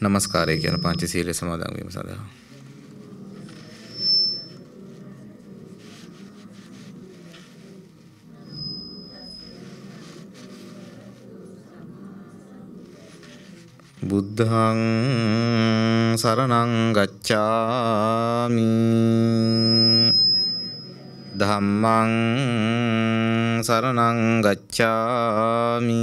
নমස්කාරය කියන පංචශීලයේ සමාදන් වීම සඳහා බුද්ධං සරණං ගච්ඡාමි ධම්මං සරණං ගච්ඡාමි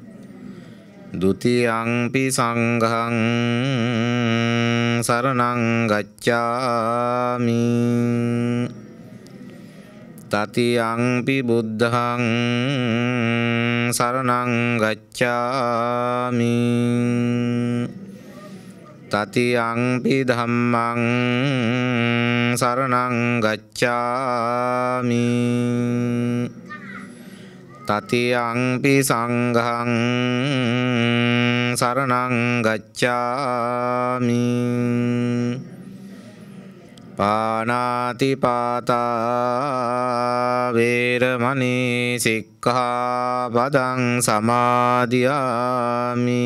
දුතියංපි සංඝං සරණං ගච්ඡාමි තතියංපි බුද්ධං සරණං ගච්ඡාමි තතියංපි ධම්මං සරණං ගච්ඡාමි තතියංපි සංඝං සරණං ගච්ඡාමි පානාති පාතා වේරමණී සික්ඛාපදං සමාදියාමි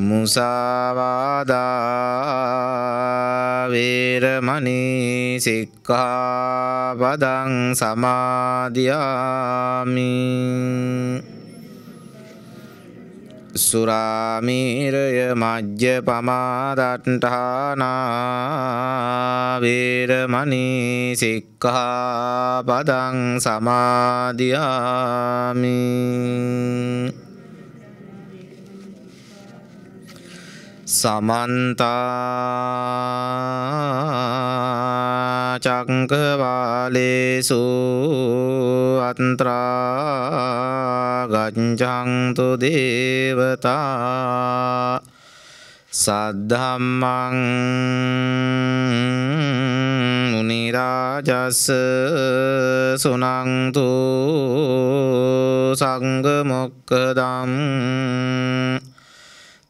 මුසාවාදාවේරමනී සික්කාපදං සමාධයාමි සුරාමීරය මජ්‍ය පමාදට්ඨානාවේරමනී සික්කාපදං සමාධයාමි සමන්තා චක්කවාලේසු අත්‍රා ගච්ඡන්තු දේවතා සද්ධම්මං මුනි රාජස් සුනන්තු සංඝ මොක්කදම්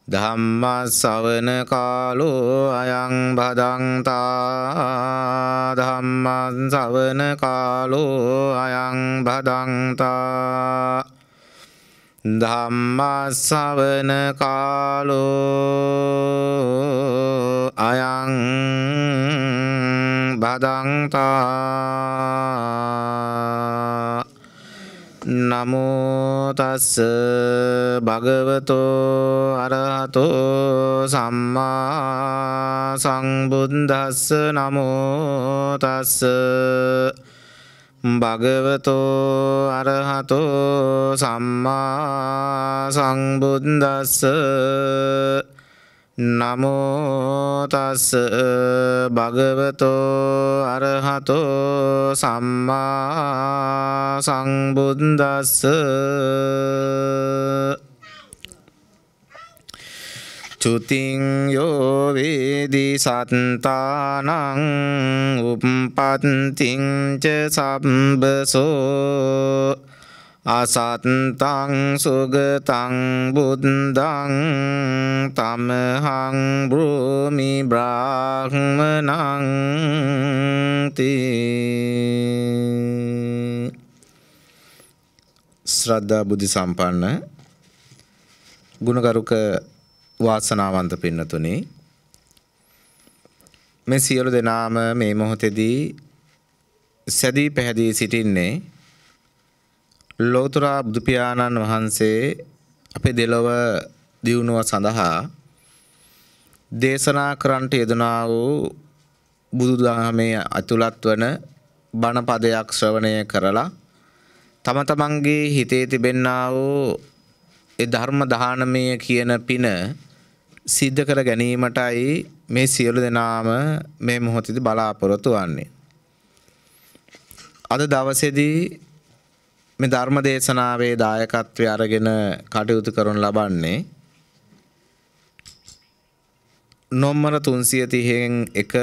ධම්මස්සවන කාලෝ අයං භදංතා ධම්මස්සවන කාලෝ අයං භදංතා ධම්මස්සවන කාලෝ අයං භදංතා නමෝතස්ස භගවතෝ අරහතෝ සම්මා සංබුන්දස්ස නමෝතස්ස භගවතෝ අරහතෝ සම්මා සංබුන්දස්ස නමෝතස් භගවතෝ අරහතෝ සම්මා සංබුද්දස්ස චුතිං යෝ වේදි සත්තානං උප්පත්තිං ච සම්බසෝ අසත්තං සුගතං බුද්ධං තමහං බ්‍රූමි බ්‍රාහ්මනංති ශ්‍රද්ධා බුද්ධි සම්පන්න ගුණගරුක වාසනාවන්ත පින්නතුනි මේ සියලු දෙනාම මේ මොහොතේදී සැදී පැහැදී සිටින්නේ ලෝතර බුදුපියාණන් වහන්සේ අපේ දෙලොව දියුණුව සඳහා දේශනා කරන්නට යෙදුනා වූ බුදුදහමේ අතුලත් වන බණ පදයක් ශ්‍රවණය කරලා තම තමන්ගේ හිතේ තිබෙන්නා වූ ඒ ධර්ම දානමය කියන පින සිද්ධ කර ගැනීමටයි මේ සියලු දෙනාම මේ මොහොතේදී බලාපොරොත්තු වන්නේ. අද දවසේදී මේ ධර්ම දේශනාවේ දායකත්වය අරගෙන කටයුතු කරන ලබන්නේ නොම්මර 330න් එක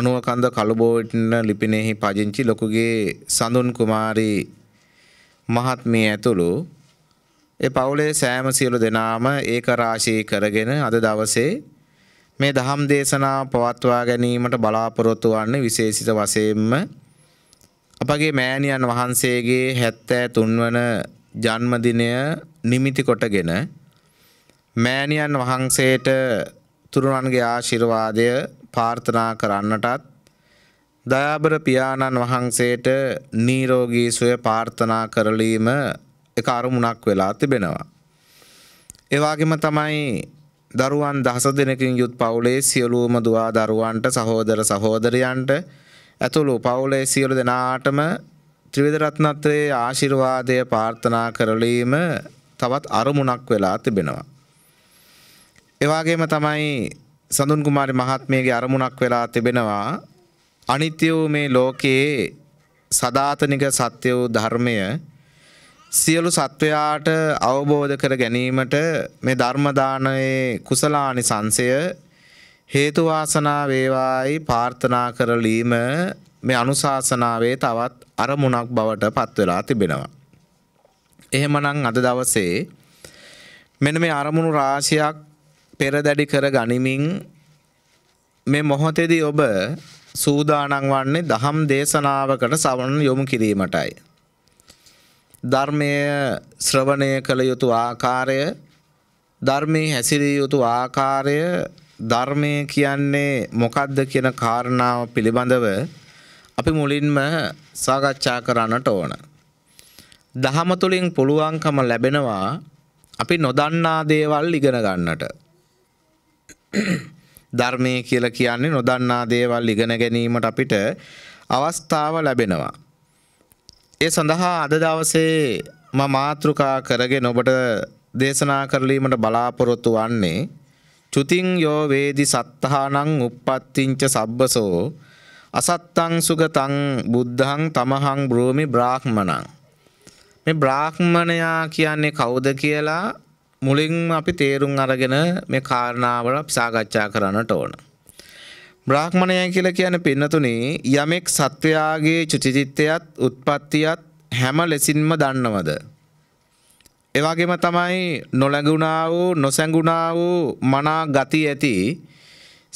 අනුවකන්ද කළුබෝවිටින ලිපිනයෙහි පදිංචි ලොකුගේ සඳුන් කුමාරි මහත්මිය ඇතුළු ඒ පවුලේ සෑම සියලු දෙනාම ඒක රාශී කරගෙන අද දවසේ මේ දහම් දේශනා පවත්වා ගැනීමට බලාපොරොත්තු වන්නේ විශේෂිත වශයෙන්ම අපගේ මෑණියන් වහන්සේගේ 73 වන ජන්මදිනය නිමිති කොටගෙන මෑණියන් වහන්සේට තුරුණන්ගේ ආශිර්වාදය ප්‍රාර්ථනා කරන්නටත් දයාබර පියාණන් වහන්සේට නිරෝගී සුවය ප්‍රාර්ථනා කරලීම එක අරමුණක් වෙලා තිබෙනවා. ඒ වගේම තමයි දරුවන් දහස දෙනකින් යුත් පවුලේ සියලුම දුවා දරුවන්ට සහෝදර සහෝදරයන්ට ඇතුළු පවුලේ සියලු දෙනාටම ත්‍රිවිධ රත්නත්‍රයේ ආශිර්වාදය ප්‍රාර්ථනා කරලීම තවත් අරමුණක් වෙලා තිබෙනවා. ඒ වගේම තමයි සඳුන් කුමාරි මහත්මියගේ අරමුණක් වෙලා තිබෙනවා අනිත්‍ය වූ මේ ලෝකයේ සදාතනික සත්‍ය වූ ධර්මය සියලු සත්වයාට අවබෝධ කර ගැනීමට මේ ධර්ම දානයේ කුසලානිසංශය හේතු වාසනා වේවායි ප්‍රාර්ථනා කරලීම මේ අනුශාසනාවේ තවත් අරමුණක් බවට පත් වෙලා තිබෙනවා. එහෙමනම් අද දවසේ මෙන්න මේ අරමුණු රාශියක් පෙරදැඩි කර ගනිමින් මේ මොහොතේදී ඔබ සූදානම් වන්නේ දහම් දේශනාවකට සවන් යොමු කිරීමටයි. ධර්මය ශ්‍රවණය කළ යුතු ආකාරය ධර්මයේ හැසිරිය යුතු ආකාරය ධර්මය කියන්නේ මොකක්ද කියන කාරණාව පිළිබඳව අපි මුලින්ම සාකච්ඡා කරන්නට ඕන. දහම තුළින් පුළුවන්කම ලැබෙනවා අපි නොදන්නා දේවල් ඉගෙන ගන්නට. ධර්මය කියලා කියන්නේ නොදන්නා දේවල් ඉගෙන ගැනීමට අපිට අවස්ථාව ලැබෙනවා. ඒ සඳහා අද දවසේ මම මාතෘකා කරගෙන ඔබට දේශනා කරලීමට බලාපොරොත්තු වන්නේ චුතින් යෝ වේදි සත්තානං uppattinca sabbasoo අසත්තං සුගතං බුද්ධං තමහං බ්‍රෝමි බ්‍රාහ්මණං මේ බ්‍රාහ්මණයා කියන්නේ කවුද කියලා මුලින්ම අපි තේරුම් අරගෙන මේ කාරණාවල සාකච්ඡා කරන්නට ඕන. බ්‍රාහ්මණය කියලා කියන්නේ පින්නතුනි යමෙක් සත්වයාගේ චුතිචිත්තයත් උත්පත්තියත් හැම ලෙසින්ම දන්නවද? එවාගේම තමයි නොළඟුණා වූ නොසැඟුණා වූ මනා ගති ඇති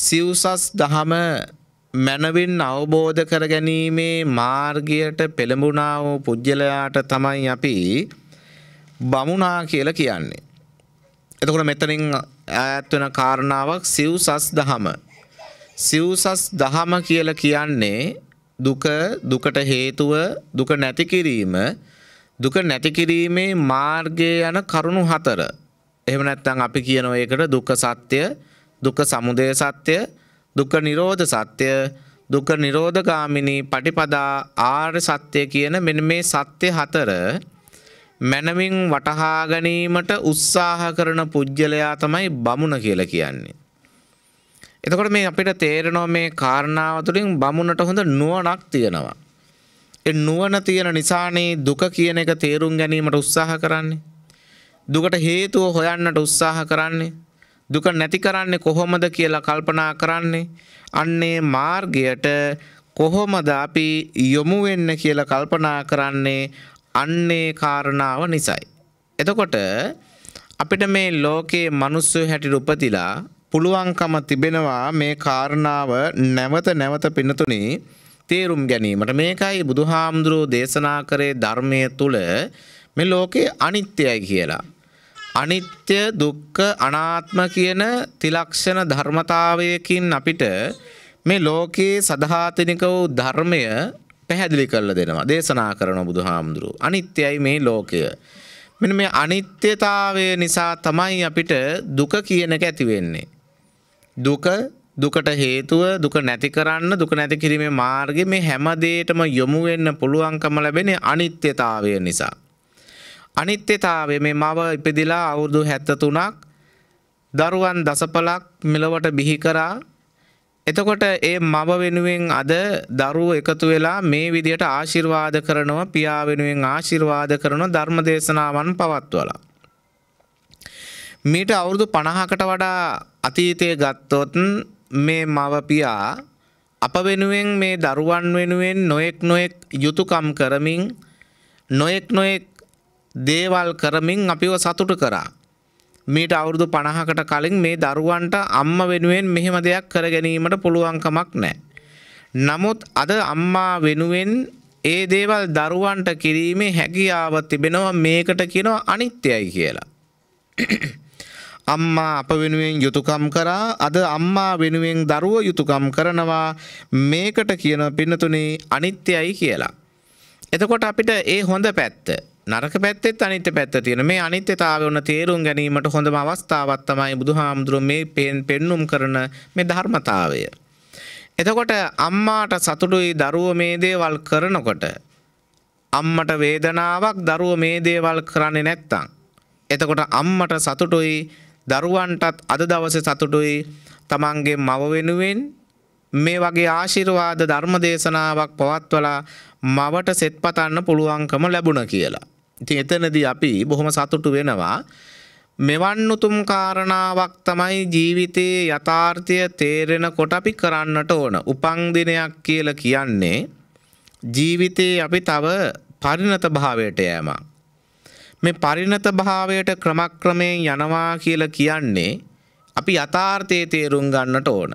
සිව්සස් දහම මැනවින් අවබෝධ කර ගැනීමේ මාර්ගයට පෙළඹුණා වූ පුජ්‍යලයාට තමයි අපි බමුණා කියලා කියන්නේ. එතකොට මෙතනින් ඈත් වෙන කාරණාවක් සිව්සස් දහම. සිව්සස් දහම කියලා කියන්නේ දුක දුකට හේතුව දුක නැති කිරීම දුක නැති කිරීමේ මාර්ගය යන කරුණු හතර. එහෙම නැත්නම් අපි කියනවා ඒකට දුක්ඛ සත්‍ය, දුක්ඛ සමුදය සත්‍ය, දුක්ඛ නිරෝධ සත්‍ය, දුක්ඛ නිරෝධගාමිනී පටිපදා ආර්ය සත්‍ය කියන මෙන්න මේ සත්‍ය හතර මනමින් වටහා ගැනීමට උත්සාහ කරන පුජ්‍යලයා තමයි බමුණ කියලා කියන්නේ. එතකොට මේ අපිට තේරෙනවා මේ කාරණාව තුළින් බමුණට හොඳ නුවණක් තියෙනවා. නුවන තියෙන නිසානේ දුක කියන එක තේරුම් ගැනීමට උත්සාහ කරන්නේ. දුකට හේතුව හොයන්නට උත්සාහ කරන්නේ. දුක නැති කරන්නේ කොහොමද කියලා කල්පනා කරන්නේ. අන්නේ මාර්ගයට කොහොමද අපි යොමු වෙන්න කියලා කල්පනා කරන්නේ අන්නේ කාරණාව නිසයි. එතකොට අපිට මේ ලෝකයේ මිනිස්සු හැටියට උපතිලා පුළුවන්කම තිබෙනවා මේ කාරණාව නැවත නැවත පිනතුනේ තේරුම් ගැනීමට මේකයි බුදුහාමුදුරුවෝ දේශනා කරේ ධර්මය තුළ මේ ලෝකේ අනිත්‍යයි කියලා. අනිත්‍ය දුක්ඛ අනාත්ම කියන තිලක්ෂණ ධර්මතාවයකින් අපිට මේ ලෝකයේ සදාතනික වූ ධර්මය පැහැදිලි කරලා දෙනවා. දේශනා කරන බුදුහාමුදුරුවෝ. අනිත්‍යයි මේ ලෝකය. මෙන්න මේ අනිත්‍යතාවය නිසා තමයි අපිට දුක කියන එක ඇති වෙන්නේ. දුක දුකට හේතුව දුක නැති කරන්න දුක නැති කිරීමේ මාර්ග මේ හැමදේටම යොමුවෙන්න පුළුවන්කම ලැබෙන අනිත්‍යතාවය නිසා. අනිත්‍යතාවේ මේ මව ඉපදිලා අවුරුදු හැත්තතුනක් දරුවන් දසපලක් මෙලොවට බිහිකරා එතකොට ඒ මව වෙනුවෙන් අද දරුව එකතු වෙලා මේ විදියට ආශිර්වාද කරනවා පියා වෙනුවෙන් ආශිර්වාද කරන ධර්ම දේශනාවන් පවත්වලා. මීට අවුරුදු පණහකට වඩා අතීතය ගත්තොත් මේ මවපියා අප වෙනුවෙන් මේ දරුවන් වෙනුවෙන් නොයෙක් නොයෙක් යුතුයකම් කරමින් නොයෙක් නොයෙක් දේවල් කරමින් අපිව සතුට කරා. මීට අවුරුදු 50කට කලින් මේ දරුවන්ට අම්මා වෙනුවෙන් මෙහෙම දෙයක් කර ගැනීමට පුළුවන්කමක් නැහැ. නමුත් අද අම්මා වෙනුවෙන් ඒ දේවල් දරුවන්ට කිරීමේ හැකියාව තිබෙනවා මේකට කියනවා අනිත්‍යයි කියලා. අම්මා අප වෙනුවෙන් යුතුයකම් කරා අද අම්මා වෙනුවෙන් දරුවෝ යුතුයකම් කරනවා මේකට කියන පින්නතුනේ අනිත්‍යයි කියලා. එතකොට අපිට ඒ හොඳ පැත්ත නරක පැත්තෙත් අනිත්‍ය පැත්ත තියෙන මේ අනිත්‍යතාවය උන තේරුම් ගැනීමට හොඳම අවස්ථාවක් තමයි බුදුහාමුදුරුවෝ මේ පෙන්눔 කරන මේ ධර්මතාවය. එතකොට අම්මාට සතුටුයි දරුවෝ මේ දේවල් කරනකොට අම්මට වේදනාවක් දරුව මේ දේවල් කරන්නේ නැත්තං. එතකොට අම්මට සතුටුයි දරුවන්ටත් අද දවස සතුටුයි තමන්ගේ මව වෙනුවෙන් මේ වගේ ආශිරවාද ධර්ම දේශනාවක් පවත්වලා මවට සෙත්පතන්න පුළුවන්කම ලැබුණ කියලා. ඉතින් එතනදී අපි බොහොම සතුටු වෙනවා. මෙවන් උතුම් කාරණාවක් තමයි ජීවිතයේ යථාර්ථය තේරෙන කොට අපි කරන්නට ඕන. උපන් දිනයක් කියලා කියන්නේ ජීවිතේ අපි තව පරිණත භාවයට යෑමක්. මේ පරිණත භාවයට ක්‍රමක්‍රමයෙන් යනවා කියලා කියන්නේ අපි යථාර්ථයේ තේරුම් ගන්නට ඕන.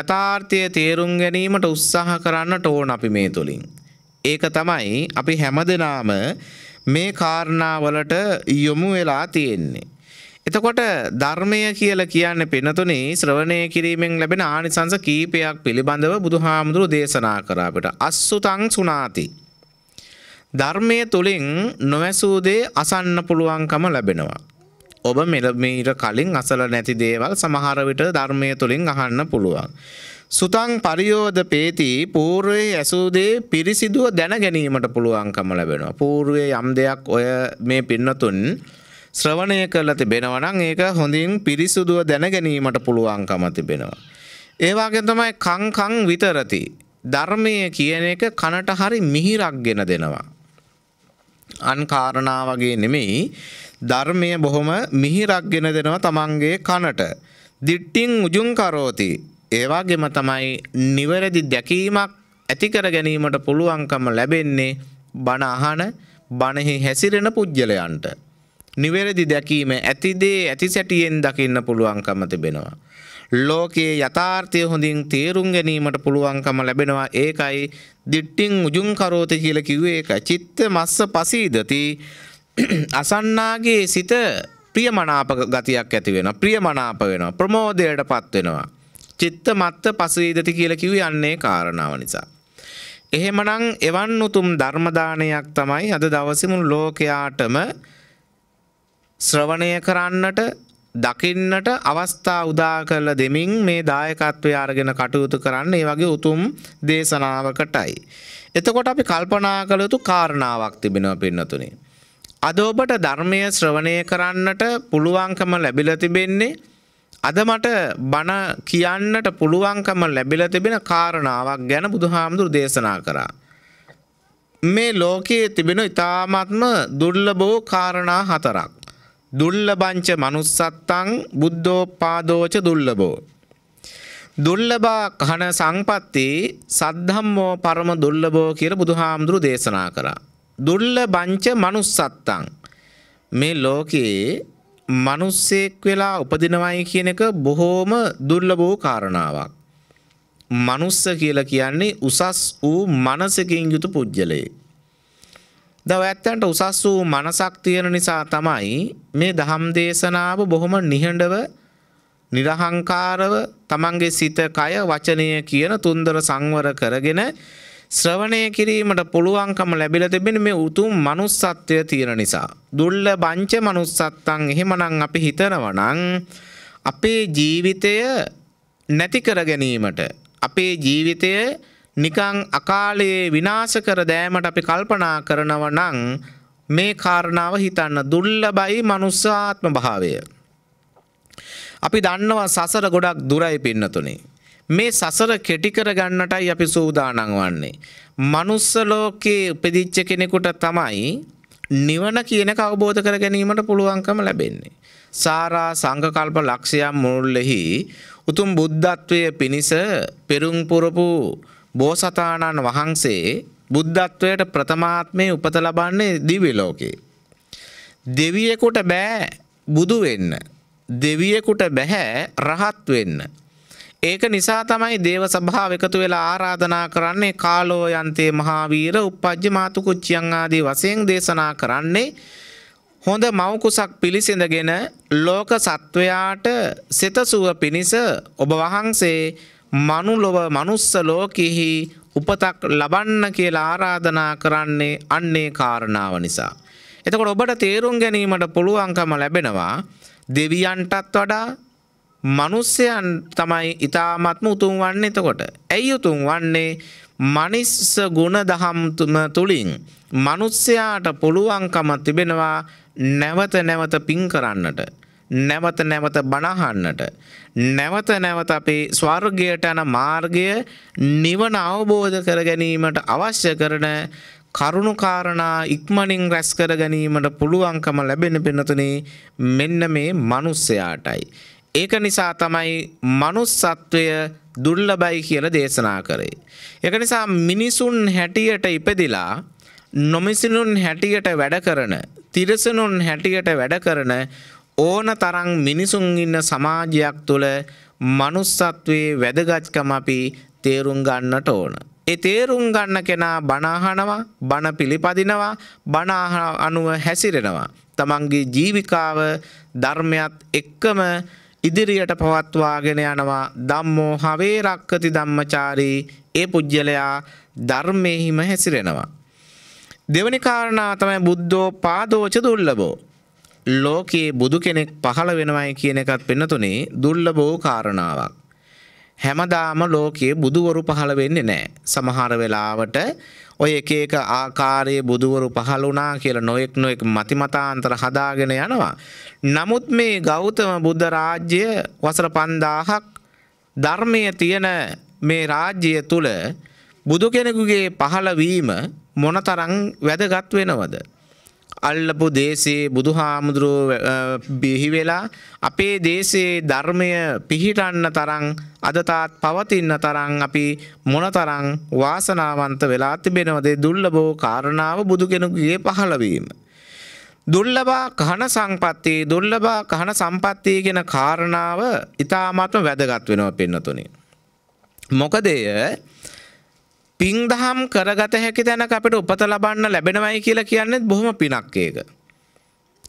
යථාර්ථය තේරුම් ගැනීමට උත්සාහ කරන්නට ඕන අපි මේ තුළින්. ඒක තමයි අපි හැමදෙනාම මේ කාරණාවලට යොමු වෙලා තියෙන්නේ. එතකොට ධර්මය කියල කියන්න පෙනතුනේ ශ්‍රවණය කිරීමෙන් ලැබෙන ආනිසංස කීපයක් පිළිබඳව බුදුහාමුදුරු දේශනා කරාපට අස්සුතං සුනාති. ධර්මය තුළින් නොවැසූදේ අසන්න පුළුවන්කම ලැබෙනවා. ඔබ මෙලමීට කලින් අසල නැති දේවල් සමහරවිට ධර්මය තුළින් අහන්න පුළුවන්. සුතං පරියෝධ පේති පූර්වයේ ඇසූදේ පිරිසිදුව දැන ගැනීමට පුළුවන්කම ලැබෙනවා. පූර්වයේ යම් දෙයක් ඔය මේ පින්නතුන් ශ්‍රවණය කරලා තිබෙනවා නම් ඒක හොඳින් පිරිසුදුව දැන ගැනීමට පුළුවන්කම තිබෙනවා. ඒ වගේ තමයි කං කං විතරති. ධර්මය කියන එක කනට හරි මිහිරක් ගෙන දෙනවා. අන් කාරණා වගේ නෙමෙයි ධර්මය බොහොම මිහිරක්ගෙන දෙනවා තමන්ගේ කනට. දිට්ටිං උජුං කරෝති. ඒ වගේම තමයි නිවැරදි දැකීමක් ඇති කර ගැනීමට පුළුවන්කම ලැබෙන්නේ බණ අහන බණෙහි හැසිරෙන පුජ්‍යලයන්ට. නිවැරදි දැකීම ඇතිදේ ඇති සැටියෙන් දකින්න පුළුවන්කම තිබෙනවා. ලෝකයේ යථාර්ථය හොඳින් තේරුම් ගැනීමට පුළුවන්කම ලැබෙනවා ඒකයි දිට්ටිං උජුංකරෝත කියල කිව්වේ එක චිත්ත මස්ස පසීදති අසන්නාගේ සිත ප්‍රියමනාප ගතියක් ඇති වෙන ප්‍රියමනාප වෙනවා ප්‍රමෝදයට පත්වෙනවා. චිත්ත මත්ත පසීදති කියල කිව යන්නේ කාරණාව නිසා. එහෙමනං එවන් උතුම් ධර්මදානයක් තමයි අද දවසිමු ලෝකයාටම ශ්‍රවණය කරන්නට දකින්නට අවස්ථා උදා කරල දෙමින් මේ දායකත්වය අරගෙන කටයුතු කරන්න ඒ වගේ උතුම් දේශනාවකටයි. එතකොට අපි කල්පනා කළ යුතු කාරණාවක් තිබෙනව පින්නතුනේ. අද ඔබට ධර්මය ශ්‍රවණය කරන්නට පුළුවන්කම ලැබිල තිබෙන්නේ අද මට බණ කියන්නට පුළුවන්කම ලැබිල තිබෙන කාරණාවක් ගැන බුදුහාමුදුරු දේශනා කරා. මේ ලෝකයේ තිබෙන ඉතාමත්ම දුර්ලභෝ කාරණා හතරක්. දුල්ලබංච මනුස්සත්තං බුද්ධෝපාදෝච දුල්ලබෝ. දුල්ලබා කහන සංපත්ති සද්ධම්මෝ පරම දුල්ලබෝ කියල බුදුහාමුදුරු දේශනා කරා. දුල්ලබංච මනුස්සත්තං. මේ ලෝකයේ මනුස්සෙක් වෙලා උපදිනවයි කියන එක බොහෝම දුර්ලභෝ කාරණාවක්. මනුස්ස කියලා කියන්නේ උසස් වූ මනසකින් යුතු පුද්ගලයෙක්. දව ඇත්තන්ට උසස් වූ මනසක් තියෙන නිසා තමයි මේ දහම් දේශනාව බොහොම නිහඬව නිරහංකාරව තමන්ගේ සිත කය වචනය කියන තුන්දර සංවර කරගෙන ශ්‍රවණය කිරීමට පුළුවන්කම ලැබිල තිබෙන මේ උතුම් මනුස්සත්වය තියෙන නිසා. දුල්ල බංච මනුස්සත්තන් එහෙමනං අපි හිතනවනං අපේ ජීවිතය නැති කර ගැනීමට අපේ ජීවිතය නිකං අකාලයේ විනාශ කර දෑමට අපි කල්පනා කරනව නං මේ කාරණාව හිතන්න දුල්ලබයි මනුස්සාත්ම භාවය. අපි දන්නවා සසර ගොඩක් දුරයි පින්නතුනේ. මේ සසර කෙටිකර ගන්නටයි අපි සූදානං වන්නේ. මනුස්සලෝකයේ උපදිච්ච කෙනෙකුට තමයි නිවන කියන අවබෝධ කර ගැනීමට පුළුවන්කම ලැබෙන්නේ. සාරා සංඝකල්ප ලක්ෂයම් මුල්ලෙහි උතුම් බුද්ධත්වය පිණිස පෙරුම් පුරපු බෝසතාණන් වහන්සේ බුද්ධත්වයට ප්‍රථමාත්මයේ උපත ලබන්නේ දිව්‍ය ලෝකේ. දෙවියෙකුට බෑ බුදු වෙන්න. දෙවියෙකුට බෑ රහත් වෙන්න. ඒක නිසා තමයි දේව සභාව එකතු වෙලා ආරාධනා කරන්නේ කාලෝ යන්තේ මහාවීර උපජ්ජ මාතු කුච්චියන් ආදී වශයෙන් දේශනා කරන්නේ හොඳ මව් කුසක් පිළිසඳගෙන ලෝක සත්වයාට සිතසුව පිණිස ඔබ වහන්සේ මනුලොව මනුස්ස ලෝකෙහි උපතක් ලබන්න කියලා ආරාධනා කරන්නේ අන්නේ කාරණාව නිසා. එතකොට ඔබට තේරුම් ගැනීමට පුළුවන්කම ලැබෙනවා දෙවියන්ටත් වඩා මනුස්සයන් තමයි ඉතාමත්ම උතුම් වන්නේ එතකොට. ඇයි උතුම් වන්නේ මනිස්ස ගුණ දහම්තුම තුළින් මනුස්සයාට පුළුවන්කම තිබෙනවා නැවත නැවත පින් කරන්නට. නැවත නැවත බණහන්නට. නැවත නැවත අපි ස්වර්ගයට යන මාර්ගය නිවන අවබෝධ කර ගැනීමට අවශ්‍ය කරන කරුණුකාරණා ඉක්මනින් රැස් කර ගැනීමට පුළුවන්කම ලැබෙන පෙනතුනේ මෙන්න මේ මනුස්සයාටයි. ඒක නිසා තමයි මනුස්සත්වය දුර්ලබයි කියල දේශනා කරේ. එක නිසා මිනිසුන් හැටියට ඉපදිලා නොමිසිනුන් හැටියට වැඩ කරන තිරසනුන් හැටියට වැඩ කරන ඕන තරං මිනිසුන් ඉන්න සමාජයක් තුළ මනුස්සත්වයේ වැදගත්කම අපි තේරුම් ගන්නට ඕන. ඒ තේරුම් ගන්න කෙනා බනාහනවා බණ පිළිපදිනවා බනාහ අනුව හැසිරෙනවා. තමන්ගේ ජීවිකාව ධර්මයත් එක්කම ඉදිරියට පවත්වාගෙන යනවා දම්මෝ හවේ රක්කති ධම්මචාරී ඒ පුද්ගලයා ධර්මයහිම හැසිරෙනවා. දෙවනි කාරණා තමයි බුද්ධෝ පාදෝච දුල්ලබෝ. ලෝකයේ බුදු කෙනෙක් පහළ වෙනවයි කියන එකත් පෙන්නතුනේ දුර්ලභෝ කාරණාවක්. හැමදාම ලෝකයේ බුදුවරු පහළ වෙන්නේ නැහැ. සමහර වෙලාවට ඔය එක එක ආකාරයේ බුදුවරු පහළ වුණා කියලා නොඑක් නොඑක් මතිමතාන්තර හදාගෙන යනවා. නමුත් මේ ගෞතම බුද්ධ රාජ්‍ය වසර 5000ක් ධර්මයේ තියෙන මේ රාජ්‍යය තුල බුදු කෙනෙකුගේ පහළ වීම මොනතරම් වැදගත් වෙනවද? අල්ලපු දේශේ බුදු හාමුදුරුව බිහිවෙලා අපේ දේශේ ධර්මය පිහිටන්න තරං අදතාත් පවතින්න තරං අපි මොනතරං වාසනාවන්ත වෙලා තිබෙනවදේ දුල්ලබෝ කාරණාව බුදු කෙනෙකුගේ පහළවීම. දුල්ලබා කහන සංපත්තියේ දුල්ලබා කහන සම්පත්තිය ගෙන කාරණාව ඉතාමත්ම වැදගත් වෙනව පෙන්නතුනේ. මොකදය පින්දහම් කරගත හැකි තැනක අපට උපත ලබන්න ලැබෙනවයි කියලා කියන්නෙත් බොහොම පිනක් ඒක.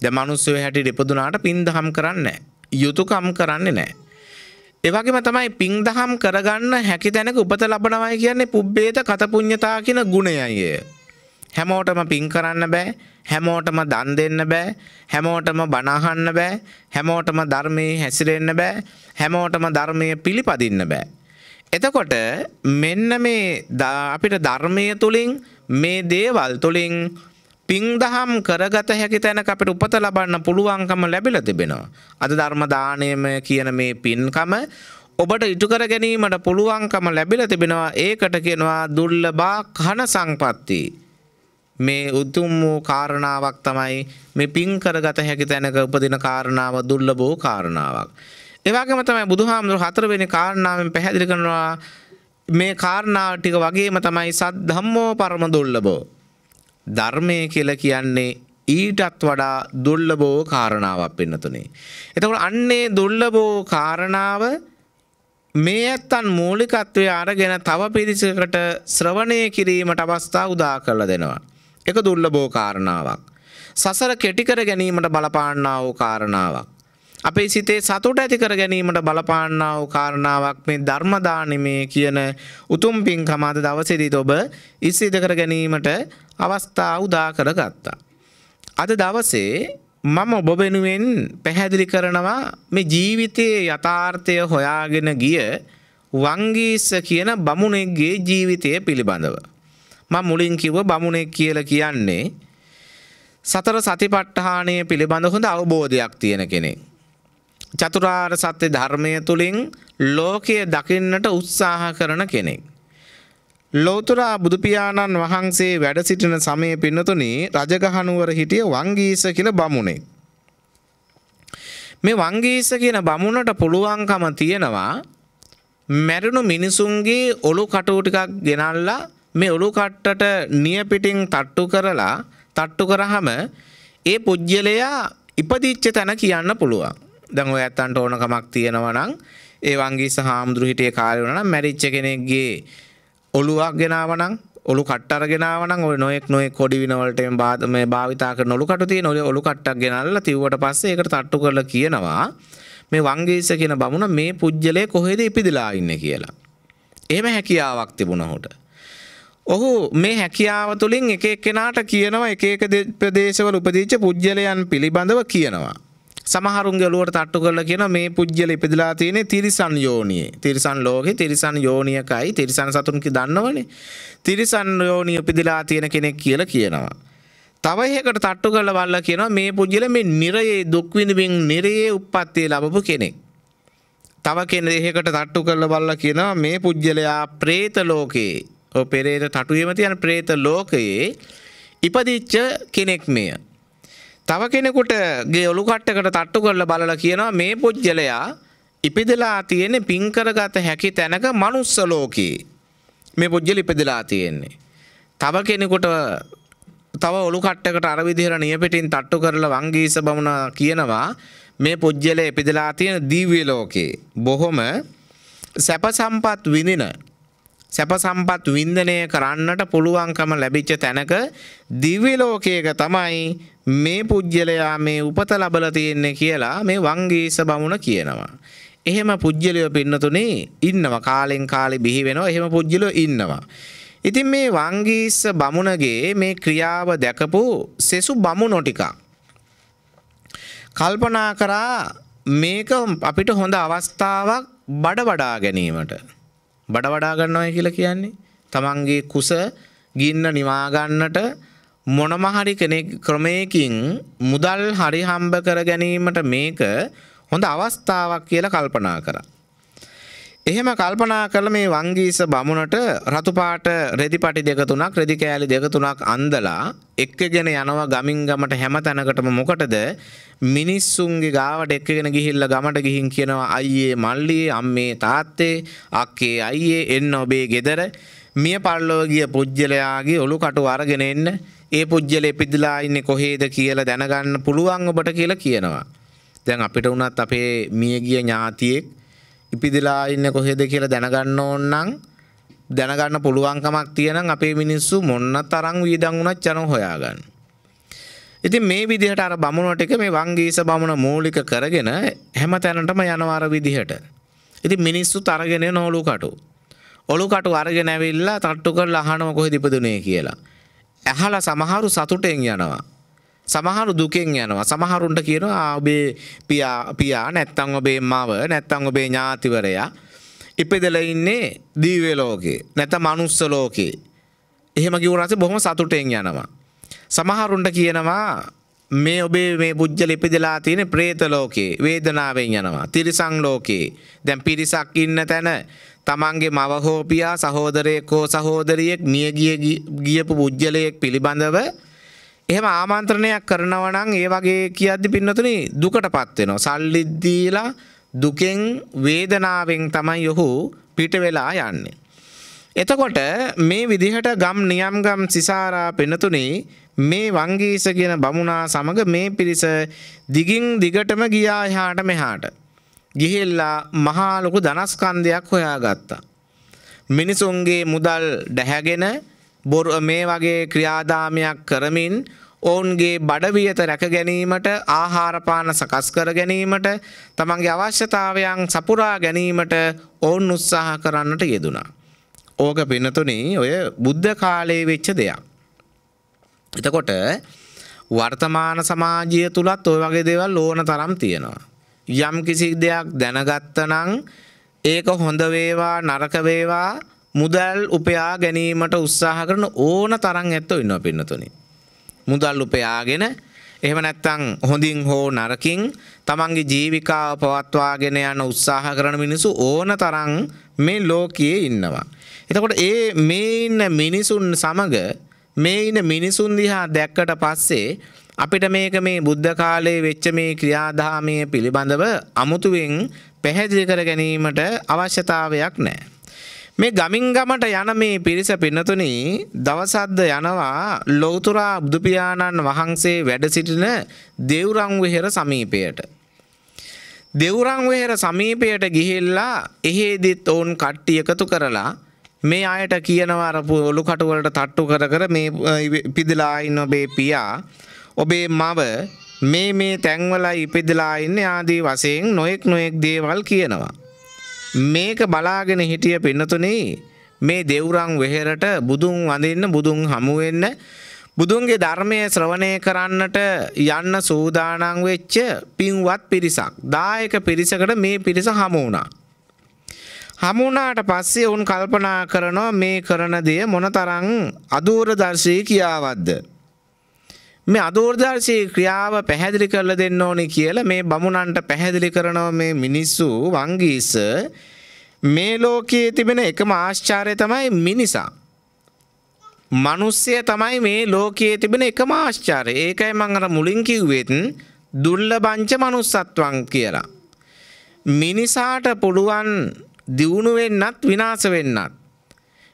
දැන් මිනිස්සු හැටි ඉපදුනාට පින්දහම් කරන්නේ යුතුයකම් කරන්නේ නැහැ. ඒ වගේම තමයි පින්දහම් කරගන්න හැකි තැනක උපත ලබනවයි කියන්නේ පුබ්බේත කතපුඤ්ඤතා කියන ගුණයයි එය. හැමෝටම පින් කරන්න බෑ හැමෝටම දන් දෙන්න බෑ හැමෝටම බණහන්න බෑ හැමෝටම ධර්මයේ හැසිරෙන්න බෑ හැමෝටම ධර්මය පිළිපදින්න බෑ එතකොට මෙන්න මේ අපිට ධර්මය තුළින් මේ දේවල් තුළින් පින්දහම් කරගත හැකි තැනක අපිට උපත ලබන්න පුළුවන්කම ලැබිලා තිබෙනවා. අද ධර්ම දාණයම කියන මේ පින්කම ඔබට ඉටු කර ගැනීමට පුළුවන්කම ලැබිලා තිබෙනවා. ඒකට කියනවා දුර්ලභා කන සංපatti. මේ උතුම් වූ කාරණාවක් තමයි මේ පින් කරගත හැකි තැනක උපදින කාරණාව දුර්ලභ වූ කාරණාවක්. ඒවාගේම තමයි බුදුහාමුදුර හතරවෙනි කාරණාවෙන් පැහැදිලි කරනවා මේ කාරණාව ටික වගේම තමයි සත් ධම්මෝ පරම දුර්ලභෝ. ධර්මය කියලා කියන්නේ ඊටත් වඩා දුර්ලභෝ කාරණාවක් වෙන්නතුනේ. එතකොට අන්නේ දුර්ලභෝ කාරණාව මේ ඇත්තන් මූලිකත්වය අරගෙන තව පිරිසකට ශ්‍රවණය කිරීමට අවස්ථා උදා කරලා දෙනවා. එක දුර්ලභෝ කාරණාවක්. සසර කෙටිකර ගැනීමට බලපාන්නා වූ කාරණාවක්. අපේ සිතේ සතුට ඇතිකර ගැනීමට බලපාන්නාව කාරණාවක් මේ ධර්මදානමේ කියන උතුම් පින්කමාද දවසෙදිත් ඔබ ඉස්සිත කර ගැනීමට අවස්ථා උදා කර ගත්තා. අද දවසේ මම ඔබ වෙනුවෙන් පැහැදිලි කරනවා මේ ජීවිතයේ යථාර්ථය හොයාගෙන ගිය වංගීස්ස කියන බමුණෙක්ගේ ජීවිතය පිළිබඳව. මම මුලින් කිව්ව බමුණෙක් කියලා කියන්නේ සතර සතිපට්ඨානය පිළිබඳ හොඳ අවබෝධයක් තියෙන කෙනෙක්. චතුරාර් සත්‍ය ධර්මය තුළින් ලෝකය දකින්නට උත්සාහ කරන කෙනෙක්. ලෝතුරා බුදුපියාණන් වහන්සේ වැඩ සිටින සමය පින්නතුනේ රජගහනුවර හිටිය වංගීස කියලා බමුණෙක්. මේ වංගීස කියන බමුණට පුළුවන්කම තියෙනවා මැරුණු මිනිසුන්ගේ ඔලු කටු ටිකක් ගෙනල්ලා මේ ඔලු කට්ටට නිය පිටින් තට්ටු කරලා තට්ටු කරාම ඒ පුජ්‍යලයා ඉපදිච්ච තැන කියන්න පුළුවන්. දැන් ඔය ඇත්තන්ට ඕනකමක් තියෙනවා නම් ඒ වංගීස හාමුදුරු හිටියේ කාලේ වුණා නම් මැරිච්ච කෙනෙක්ගේ ඔළුවක් ගෙනාව නම් ඔලු කට්ට අරගෙනාව නම් ඔය නොයෙක් නොයෙක් කොඩි වින වලට මේ බාද මේ භාවිතා කරන ඔලු කටු තියෙන ඔලු ඔලු කට්ටක් ගෙනල්ලා තිව්වට පස්සේ ඒකට තට්ටු කරලා කියනවා මේ වංගීස කියන බමුණ මේ පුජ්‍යලේ කොහෙද ඉපිදලා ඉන්නේ කියලා. එහෙම හැකියාවක් තිබුණා උට. ඔහු මේ හැකියාව තුළින් එක එක්කෙනාට කියනවා එක එක ප්‍රදේශවල උපදිච්ච පුජ්‍යලයන් පිළිබඳව කියනවා. සමහරුන්ගේ ඔලුවට තට්ටු කරලා කියන මේ පුජ්‍යල ඉපදලා තියෙන්නේ තිරිසන් යෝනියේ. තිරිසන් ලෝකේ තිරිසන් යෝනියකයි තිරිසන් සතුන් කි දන්නවනේ. තිරිසන් යෝනිය ඉපදලා තියෙන කෙනෙක් කියලා කියනවා. තව එකකට තට්ටු කරලා බලලා කියනවා මේ පුජ්‍යල මේ නිරයේ දුක් විඳින්න නිරයේ උප්පත්තිය ලැබපු කෙනෙක්. තව කෙනෙක් එකකට තට්ටු කරලා බලලා කියනවා මේ පුජ්‍යලයා പ്രേත ලෝකේ ඔය පෙරේත තටුවේම තියෙන പ്രേත ලෝකයේ ඉපදිච්ච කෙනෙක් මෙය. තව කෙනෙකුට ගේ ඔලු කට්ටකට තට්ටු කරල බලල කියනවා මේ පුද්ගලයා ඉපිදලා තියෙන පින්කරගත හැකි තැනක මනුස්සලෝකී මේ පුද්ගල ඉපදලා තියෙන්නේ. තව කෙනෙකුට තව ඔලු කට්ටකට අරවිදිහර නියපිටින් තට්ටු කරල වංගීස බමුණ කියනවා මේ පුද්ගල එපිදලා තියෙන දීවිය ලෝකේ බොහොම සැප සම්පත් විඳින සැප සම්පත් වින්දනය කරන්නට පුළුවන්කම ලැබිච්ච තැනක දිව්‍ය ලෝකයක තමයි මේ පුද්ගලයා මේ උපත ලබල තියෙන්නේ කියලා මේ වංගීස බමුණ කියනවා. එහෙම පුද්ගලයෝ පින්නතුනේ ඉන්නවා කාලෙන් කාලෙ බිහි වෙනවා එහෙම පුද්ගලයෝ ඉන්නවා. ඉතින් මේ වංගීස බමුණගේ මේ ක්‍රියාව දැකපු සෙසු බමුණෝ ටිකක් කල්පනා කරා මේක අපිට හොඳ අවස්ථාවක් බඩ වඩා ගැනීමට බඩ වඩා ගන්නවා කියලා කියන්නේ තමන්ගේ කුස ගින්න නිවා ගන්නට මොනමහරි කෙනෙක් ක්‍රමයකින් මුදල් හරි හම්බ කර ගැනීමට මේක හොඳ අවස්ථාවක් කියලා කල්පනා කරා. එහෙම කල්පනා කළ මේ වංගීස බමුණට රතුපාට රෙදිපටි දෙක තුනක් රෙදි කෑලි දෙක තුනක් අන්දලා එක්කගෙන යනවා ගමින් ගමට හැම තැනකටම මොකටද මිනිස්සුන්ගේ ගාවට එක්කගෙන ගිහිල්ලා ගමට ගිහින් කියනවා අයියේ මල්ලියේ අම්මේ තාත්තේ අක්කේ අයියේ එන්න ඔබේ ගෙදර මිය පරලෝකීය පුජ්‍යලයාගේ ඔලු කටු අරගෙන එන්න ඒ පුද්ගල එපිදිලා ඉන්න කොහේද කියලා දැනගන්න පුළුවන් ඔබට කියලා කියනවා. දැන් අපිට වුණත් අපේ මියගිය ඥාතියෙක් ඉපිදිලා ඉන්න කොහෙද කියලා දැනගන්න ඕන නම් දැනගන්න පුළුවන්කමක් තියෙනම් අපේ මිනිස්සු මොන්න තරම් වියදම් වුණත් යන හොයාගන්න. ඉතින් මේ විදිහට අර බමුණට එක මේ වංගීස බමුණ මූලික කරගෙන හැම තැනටම යනවාර විදිහට. ඉතින් මිනිස්සු තරගෙන නෝලු කටු. ඔලු කටු අරගෙන ඇවිල්ලා තට්ටු කරලා අහනවා කොහෙද ඉපදුනේ කියලා. ඇහලා සමහරු සතුටෙන් යනවා. සමහරු දුකෙන් යනවා සමහරුන්ට කියනවා ඔබේ පියා පියා නැත්තං ඔබේ මව නැත්තං ඔබේ ඥාතිවරයා ඉපදල ඉන්නේ දීවලෝකේ නැත මනුස්ස ලෝකේ එහෙම කිවරස බොහොම සතුටෙන් යනවා. සමහරුන්ට කියනවා මේ ඔබේ මේ පුද්ජල ඉපදලා තියෙන ප්‍රේත ලෝකේ වේදනාවෙන් යනවා තිරිසං ලෝකේ දැන් පිරිසක් ඉන්න තැන තමන්ගේ මවහෝපියා සහෝදරයකෝ සහෝදරියෙක් නියගිය ගියපු පුද්ගලයෙක් පිළිබඳව එහෙම ආමන්ත්‍රණයක් කරනවනං ඒ වගේ කියද්දි පින්නතුනි දුකට පත්වෙනවා සල්ලිද්දීලා දුකෙන් වේදනාවෙන් තමයි යොහු පිට වෙලා යන්නේ. එතකොට මේ විදිහට ගම් නියම්ගම් සිසාරා පෙනතුනේ මේ වංගීස කියන බමුණා සමග මේ පිරිස දිගින් දිගටම ගියා එහාට මෙහාට. ගිහිල්ලා මහා ලොකු ධනස්කන්ධයක් හොයාගත්තා. මිනිසුන්ගේ මුදල් ඩැහැගෙන බොරු මේ වගේ ක්‍රියාදාමයක් කරමින් ඔවුන්ගේ බඩවියත රැක ගැනීමට ආහාරපාන සකස් කර ගැනීමට තමන්ගේ අවශ්‍යතාවයන් සපුරා ගැනීමට ඔවුන් උත්සාහ කරන්නට යෙදුනා. ඕක පිනතුනි ඔය බුද්ධ කාලයේ වෙච්ච දෙයක්. එතකොට වර්තමාන සමාජය තුළත් ඔය වගේ දේවල් ඕන තරම් තියෙනවා. යම් කිසි දෙයක් දැනගත්තනං ඒක හොඳවේවා නරකවේවා මුදල් උපයා ගැනීමට උත්සාහ කරන ඕන තරන් ඇත්ත ඉන්න පින්නතුනි. මුදල් උපයාගෙන එහෙම නැත්තං හොඳින් හෝ නරකින් තමන්ගේ ජීවිකාව පවත්වාගෙන යන උත්සාහ කරන මිනිසු ඕන තරන් මේ ලෝකයේ ඉන්නවා. එතකොට ඒ මේ ඉන්න මිනිසුන් සමග මේ ඉන්න මිනිසුන් දිහා දැක්කට පස්සේ අපිට මේක මේ බුද්ධ කාලයේ වෙච්ච මේ ක්‍රියාදාමය පිළිබඳව අමුතුවෙන් පැහැදිලි කර ගැනීමට අවශ්‍යතාවයක් නෑ. මේ ගමින් ගමට යන මේ පිරිස පින්නතුනි දවසද්ද යනවා ලෞතුරා බුදුපියාණන් වහන්සේ වැඩ සිටින දෙවුරං වෙහෙර සමීපයට. දෙවුරං වෙහෙර සමීපයට ගිහිල්ලා එහෙදිත් ඔවුන් කට්ටි එකතු කරලා මේ අයට කියනවා අර ඔලු කටුවලට තට්ටු කර කර මේ පිදලා ඉන්න ඔබේ පියා ඔබේ මව මේ මේ තැන්වල ඉපිදලා ඉන්න ආදී වසයෙන් නොයෙක් නොයෙක් දේවල් කියනවා. මේක බලාගෙන හිටිය පින්නතුනේ මේ දෙවුරං වෙහෙරට බුදුන් වඳන්න බුදුන් හමුවෙන්න බුදුන්ගේ ධර්මය ශ්‍රවණය කරන්නට යන්න සූදානං වෙච්ච පින්වත් පිරිසක්. දායක පිරිසකට මේ පිරිස හමුණා. හමුණාට පස්සේ උන් කල්පනා කරනවා මේ කරන දේ මොනතරං අදූරදර්ශී කියාවද්ද. මේ අදෝර්ධර්ශය ක්‍රියාව පැහැදිලි කරල දෙන්න ඕනි කියලා මේ බමුණන්ට පැහැදිලි කරනව මේ මිනිස්සු වංගීස මේ ලෝකයේ තිබෙන එකම ආශ්චාරය තමයි මිනිසා. මනුස්්‍යය තමයි මේ ලෝකයේ තිබෙන එකම ආශ්චාරය ඒකයි මංගර මුලින් කිව්වෙතන් දුල්ල බංච මනුස්සත්වන් කියලා. මිනිසාට පුළුවන් දියුණුවෙන්නත් විනාස වෙන්නත්.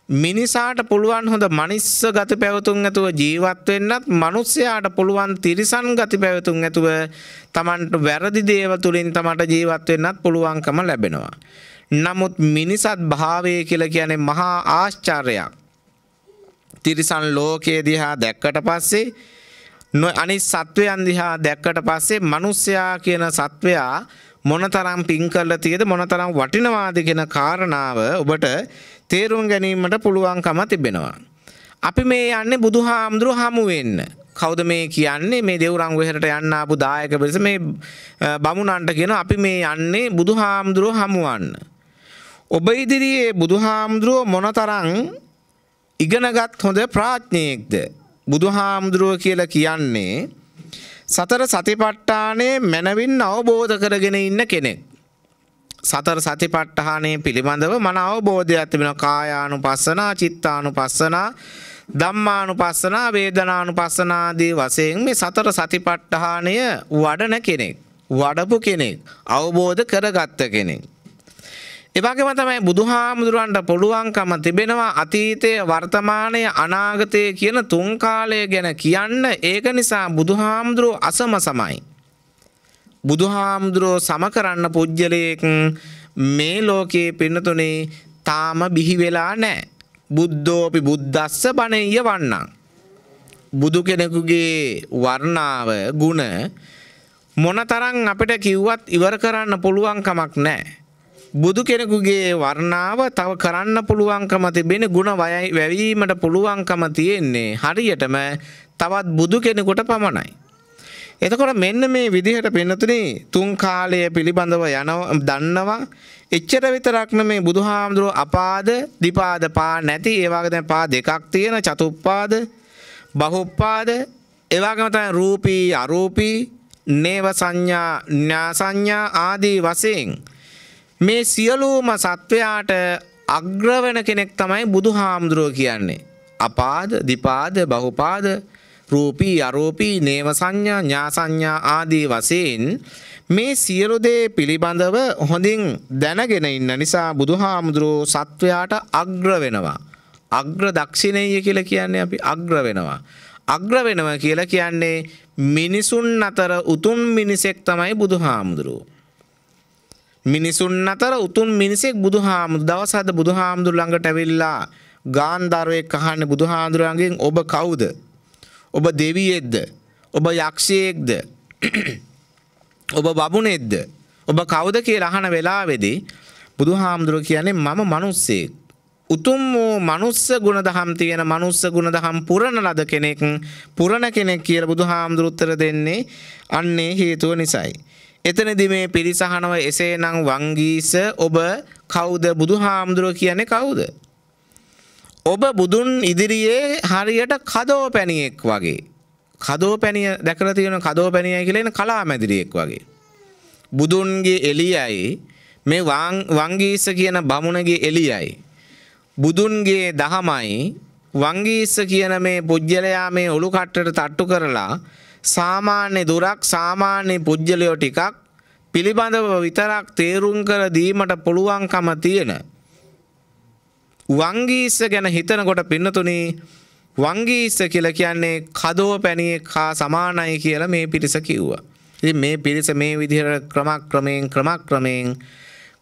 මිනිසාට පුළුවන් හොඳ මනිස්ස ගති පැවතුන් ඇතුව ජීවත් වෙන්නත් මනුස්සයාට පුළුවන් තිරිසන් ගති පැවතුන් ඇතුව තමන්ට වැරදි දේව තුළින් තමට ජීවත් වෙන්නත් පුළුවන්කම ලැබෙනවා. නමුත් මිනිසත් භාවය කියල කියන්නේ මහා ආශ්චාර්යක්. තිරිසන් ලෝකයේ දිහා දැක්කට පස්සේ නො අනි සත්වයන් දිහා දැක්කට පස්සේ මනුස්්‍යයා කියන සත්වයා මොනතරම් පින් කරල තියද මොනතරම් වටිනවාදගෙන කාරණාව ඔබට තේරුම් ගැනීමට පුළුවන්කම තිබෙනවා. අපි මේ යන්නේ බුදු හාමුදුරු හමුවෙන්න. කෞද මේ කියන්නේ මේ දෙවරං වෙහරට යන්න ආපු දායක පිරිස මේ බමුණන්ට කියන අපි මේ යන්නේ බුදු හාමුදුරුව හමුවන්න. ඔබ ඉදිරියේ බුදු හාමුදුරුව මොනතරං ඉගෙනගත් හොඳ ප්‍රාඥයෙක්ද. බුදු හාමුදුරුව කියලා කියන්නේ සතර සතිපට්ටානේ මැනවින් අවබෝධ කරගෙන ඉන්න කෙනෙක්. සතර සතිපට්ඨානය පිළිබඳව මන අවබෝධයක් තිබෙන කායානු පස්සනා චිත්තානු පස්සනා දම්මානු පස්සනා වේදනානු පස්සනාදී වසයෙන් මේ සතර සතිපට්ඨානය වඩන කෙනෙක්. වඩපු කෙනෙක් අවබෝධ කරගත්ත කෙනෙක්. එවගේම තමයි බුදුහාමුදුරන්ට පුළුවන්කම තිබෙනවා අතීතය වර්තමානය අනාගතය කියන තුන් කාලය ගැන කියන්න ඒක නිසා බුදුහාමුදුරුව අසම සමයි. බුදුහාමුදුරෝ සමකරන්න පුද්ගලයෙක් මේ ලෝකයේ පෙන්නතුනේ තාම බිහිවෙලා නෑ. බුද්ධෝපි බුද්දස්ස බණය වන්නන්. බුදු කෙනෙකුගේ වර්ණාව ගුණ මොනතරං අපිට කිව්වත් ඉවර කරන්න පුළුවන්කමක් නෑ. බුදු කෙනෙකුගේ වර්ණාව තව කරන්න පුළුවන්කම තිබෙන ಗುಣ වැවීමට පුළුවන්කම තියෙන්නේ හරියටම තවත් බුදු කෙනෙකුට පමණයි. එතකොට මෙන්න මේ විදිහට පෙන්නතුනේ තුන් කාලය පිළිබඳව යනව දන්නවා එච්චර විතරක්න මේ බුදුහාමුදුරුව අපාද දිපාද පා නැති ඒවාගේ දැන් පා දෙකක් තියෙන චතුප්පාද බහුප්පාද එවාගම තමයි රූපී අරූපී නේව සංඥා ඥාසඤ්ඤා ආදී වශයෙන් මේ සියලුම සත්වයාට අග්‍රවන කෙනෙක් තමයි බුදුහාමුදුරුව කියන්නේ අපාද දිපාද බහුපාද රූපී අරූපී නේව සංඥා ඥා සංඥා ආදී වශයෙන් මේ සියලු දේ පිළිබඳව හොඳින් දැනගෙන ඉන්න නිසා බුදුහාමුදුරෝ සත්වයාට අග්‍ර වෙනවා. අග්‍ර දක්ෂිණය කියලා කියන්නේ අපි අග්‍ර වෙනවා. අග්‍ර වෙනවා කියලා කියන්නේ මිනිසුන් අතර උතුම් මිනිසෙක් තමයි බුදුහාමුදුරෝ. මිනිසුන් අතර උතුම් මිනිසෙක් බුදුහාමුදුර දවස හද බුදුහාමුදුර ළඟට ඇවිල්ලා ගාන්ධාරයෙක් අහන්නේ බුදුහාමුදුරන්ගෙන් ඔබ කවුද? ඔබ දෙවියෙක්ද? ඔබ යක්ෂයෙක්ද? ඔබ බබුණෙක්ද? ඔබ කවුද කියලා අහන වෙලාවේදී බුදුහාමුදුරුවෝ කියන්නේ මම මිනිස්සෙක්. උතුම් වූ මනුස්ස ගුණදහම් තියෙන මනුස්ස ගුණදහම් පුරණ ලද කෙනෙක් පුරණ කෙනෙක් කියලා බුදුහාමුදුරු උත්තර දෙන්නේ අන්නේ හේතුව නිසායි. එතනදී මේ පිරිසහනව එසේනම් වංගීස ඔබ කවුද බුදුහාමුදුරුව කියන්නේ කවුද? ඔබ බුදුන් ඉදිරියේ හරියට කදෝ පැණියෙක් වගේ. කදෝ පැණිය දැකලා තියෙන කදෝ පැණියයි කියලා එන කලාමැදිරියෙක් වගේ. බුදුන්ගේ එළියයි මේ වංගීස කියන බමුණගේ එළියයි. බුදුන්ගේ දහමයි වංගීස කියන මේ පුජ්‍යලයා මේ ඔලු කට්ටට තට්ටු කරලා සාමාන්‍ය දුරක් සාමාන්‍ය පුජ්‍යලයෝ ටිකක් පිළිබඳව විතරක් තේරුම් කර දීමට පුළුවන්කම තියෙන වංගීස්ස ගැන හිතනකොට පින්නතුනි වංගීස්ස කියල කියන්නේ කදෝ පැණිය කා සමානයි කියලා මේ පිරිස කිව්වා. ඉතින් මේ පිරිස මේ විදිහට ක්‍රමක්‍රමයෙන් ක්‍රමක්‍රමයෙන්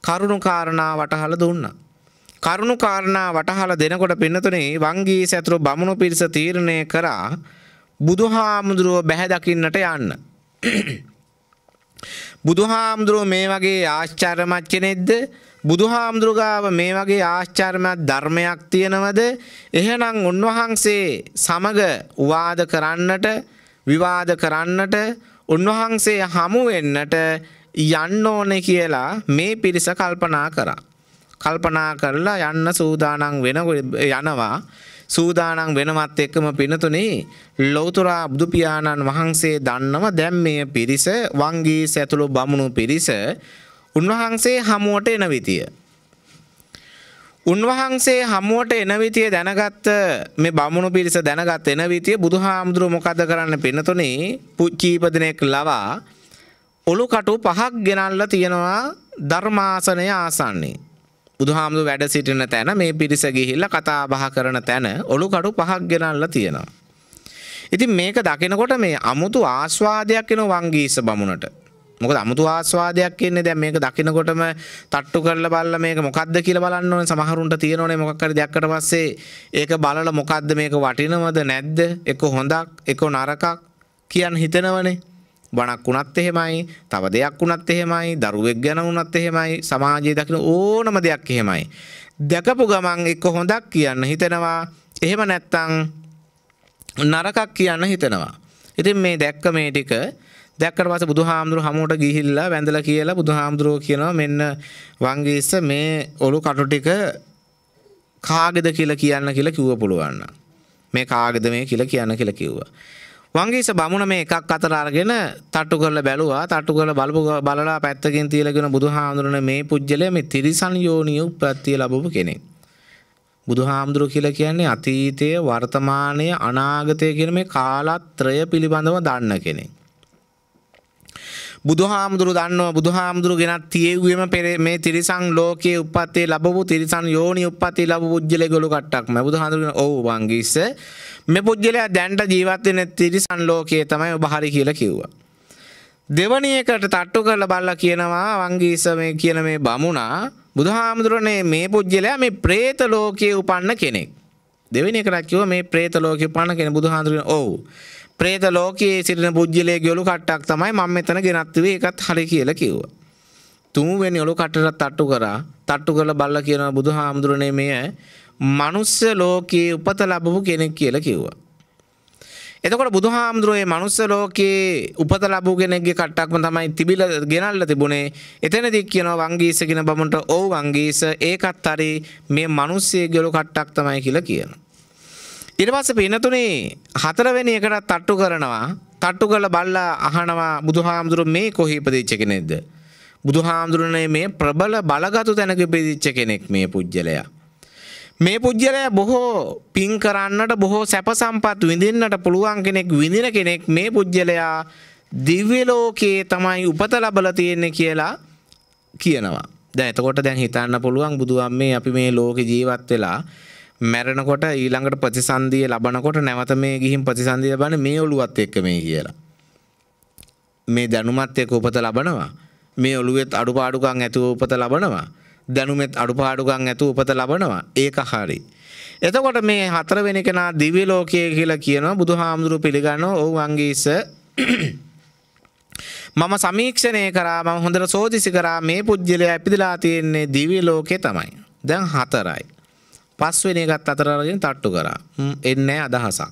කරුණු කාරණා වටහල දුන්නා. කරුණු කාරණා වටහල දෙනකොට පින්නතුනේ වංගී සැතුරු බමුණු පිරිස තීරණය කරා බුදුහාමුදුරුව බැහැ දකින්නට යන්න. බුදුහාමුදුරුව මේ වගේ ආශ්චර්යමත් කෙනෙක්ද බුදු හාමුදුරුගාව මේ වගේ ආශ්චර්මයක් ධර්මයක් තියෙනවද එහෙනම් උන්වහන්සේ සමග උවාද කරන්නට විවාද කරන්නට උන්වහන්සේ හමුවෙන්නට යන්න ඕනේ කියලා මේ පිරිස කල්පනා කරා. කල්පනා කරලා යන්න සූදානම් වෙන යනවා සූදානම් වෙනවත් එක්කම පිනතුනේ ලෞතුරා බුදු පියාණන් වහන්සේ දන්නව දැන් මේ පිරිස වංගී සැතුළු බමුණු පිරිස උන්වහන්සේ හමුවට එන විතිය. උන්වහන්සේ හමුවට එන විතිය දැනගත්ත මේ බමුණු පිරිස දැනගත් එන විතිය බුදු හාමුදුරුව මොකද කරන්න පෙනතුනේ පුච්චීපදනෙක් ලවා ඔළු කටු පහක් ගෙනල්ල තියෙනවා ධර්මාසනය ආසන්නේ. බුදුහාමුදු වැඩ සිටින තැන මේ පිරිස ගිහිල්ලා කතා බහ කරන තැන ඔළු කඩු පහක් ගෙනල්ලා තියෙනවා. ඉතින් මේක දකිනකොට මේ අමුතු ආස්වාදයක් එන වංගීස බමුණට. මොකද අමුතු ආස්වාදයක් එන්නේ දැන් මේක දකිනකොටම තට්ටු කරලා බලලා මේක මොකද්ද කියලා බලන්න ඕනේ සමහරුන්ට තියෙනෝනේ මොකක් හරි දැක්කට පස්සේ ඒක බලලා මොකද්ද මේක වටිනවද නැද්ද එක හොඳක් එක නරකක් කියන්න හිතෙනවනේ බණක් වුණත් එහෙමයි තව දෙයක් වුණත් එහෙමයි දරුවෙක් ගැන වුණත් එහෙමයි සමාජයේ දකින ඕනම දෙයක් එහෙමයි දැකපු ගමන් එක්ක හොඳක් කියන්න හිතෙනවා එහෙම නැත්තම් නරකක් කියන්න හිතෙනවා ඉතින් මේ දැක්ක මේ ටික දැක්කට පස බුදු හාමුදුරු හමුවට ගිහිල්ලා වැඳල කියලා බුදු හාමුදුරුව කියනවා මෙන්න වංගේස මේ ඔලු කටු ටික කාගෙද කියලා කියන්න කියලා කිව්ව පුළුවන් මේ කාගෙද මේ කියලා කියන්න කියලා කිව්වා වංගේස බමුණ මේ එකක් අතර අරගෙන තට්ටු කරලා බැලුවා තට්ටු කරලා බලපු බලලා පැත්තකින් තියලාගෙන බුදුහාමුදුරනේ මේ පුජ්‍යලය මේ තිරිසන් යෝනිය උප්පත්තිය ලැබපු කෙනෙක් බුදුහාමුදුරුව කියලා කියන්නේ අතීතය වර්තමානය අනාගතය කියන මේ කාලත්‍රය පිළිබඳව දන්න කෙනෙක් බුදුහාමුදුරු දන්නවා බුදුහාමුදුරු ගෙනත් තියෙව්වෙම පෙර මේ තිරිසන් ලෝකයේ උප්පත්තේ ලැබපු තිරිසන් යෝනි උප්පත්තේ ලැබපු පුජ්‍යලේගලු කට්ටක්ම බුදුහාමුදුරු ඔව් වංගීස මේ පුජ්‍යලයා දැන්ට ජීවත් වෙන තිරිසන් ලෝකයේ තමයි ඔබ හරි කියලා කිව්වා දෙවනි එකට තට්ටු කරලා බලලා කියනවා වංගීස මේ කියන මේ බමුණා බුදුහාමුදුරනේ මේ පුජ්‍යලයා මේ പ്രേත ලෝකයේ උපන්න කෙනෙක් දෙවෙනි එකට කිව්වා මේ പ്രേත ලෝකයේ උපන්න කෙනෙක් බුදුහාමුදුරනේ ඔව් ප්‍රේත ලෝකයේ සිටින පුද්ගලයේ ගොළු කට්ටක් තමයි මම මෙතන ගෙනත්වේ එකත් හරි කියලා කිව්වා. තුන්වෙනි ඔලු කටට තට්ටු කරා. තට්ටු කරලා බල්ලා කියනවා බුදුහාමුදුරනේ මේ අය මිනිස් ලෝකයේ උපත ලැබපු කෙනෙක් කියලා කිව්වා. එතකොට බුදුහාමුදුරේ මිනිස් ලෝකයේ උපත ලැබූ කෙනෙක්ගේ කට්ටක්ම තමයි තිබිලා ගෙනල්ලා තිබුණේ. එතනදී කියනවා වංගීස කියන බමුණට "ඔව් වංගීස ඒකත් හරි මේ මිනිස්සයේ ගොළු කට්ටක් තමයි" කියලා කියනවා. ඉරපස පිනතුනේ හතරවෙනි එකටත් තට්ටු කරනවා තට්ටු කළ බල්ලා අහනවා බුදු හාමුදුරු මේ කොහි ඉපදිච්ච කෙනෙක්ද. බුදු හාමුදුරනේ මේ ප්‍රබල බලගතු තැනක ඉපදිච්ච කෙනෙක් මේ පුජ්‍යලයා. මේ පුද්ගලයා බොහෝ පින් කරන්නට බොහෝ සැප සම්පත් විඳින්නට පුළුවන් කෙනෙක් විඳින කෙනෙක් මේ පුද්ගලයා දිව්‍ය ලෝකයේ තමයි උපත ලබලා තියෙන්නේ කියලා කියනවා. දැන් එතකොට දැන් හිතන්න පුළුවන් බුදුන් මේ අපි මේ ලෝකේ ජීවත් වෙලා මැරෙනකොට ඊළඟට ප්‍රතිසන්දිය ලබනකොට නැවත මේ ගිහින් ප්‍රතිසන්දිය ලබන්නේ මේ ඔළුවත් එක්ක මේ කියලා. මේ දැනුමත් එක්ක උපත ලබනවා. මේ ඔළුවෙත් අඩුපාඩුකම් ඇතුව උපත ලබනවා. දැනුමෙත් අඩුපාඩුකම් ඇතුව උපත ලබනවා. ඒක හරි. එතකොට මේ හතරවෙනි කෙනා දිව්‍ය ලෝකයේ කියලා කියනවා බුදුහාමුදුරු පිළිගන්නවා ඔව් අංගීස මම සමීක්ෂණය කරා මම හොඳට සෝදිසි කරා මේ පුජ්‍යලයා ඉපදලා තියෙන්නේ දිව්‍ය ලෝකේ තමයි. දැන් හතරයි. පස්වෙන එකත් අතර අරගෙන තට්ටු කරා. එන්නේ අදහසක්.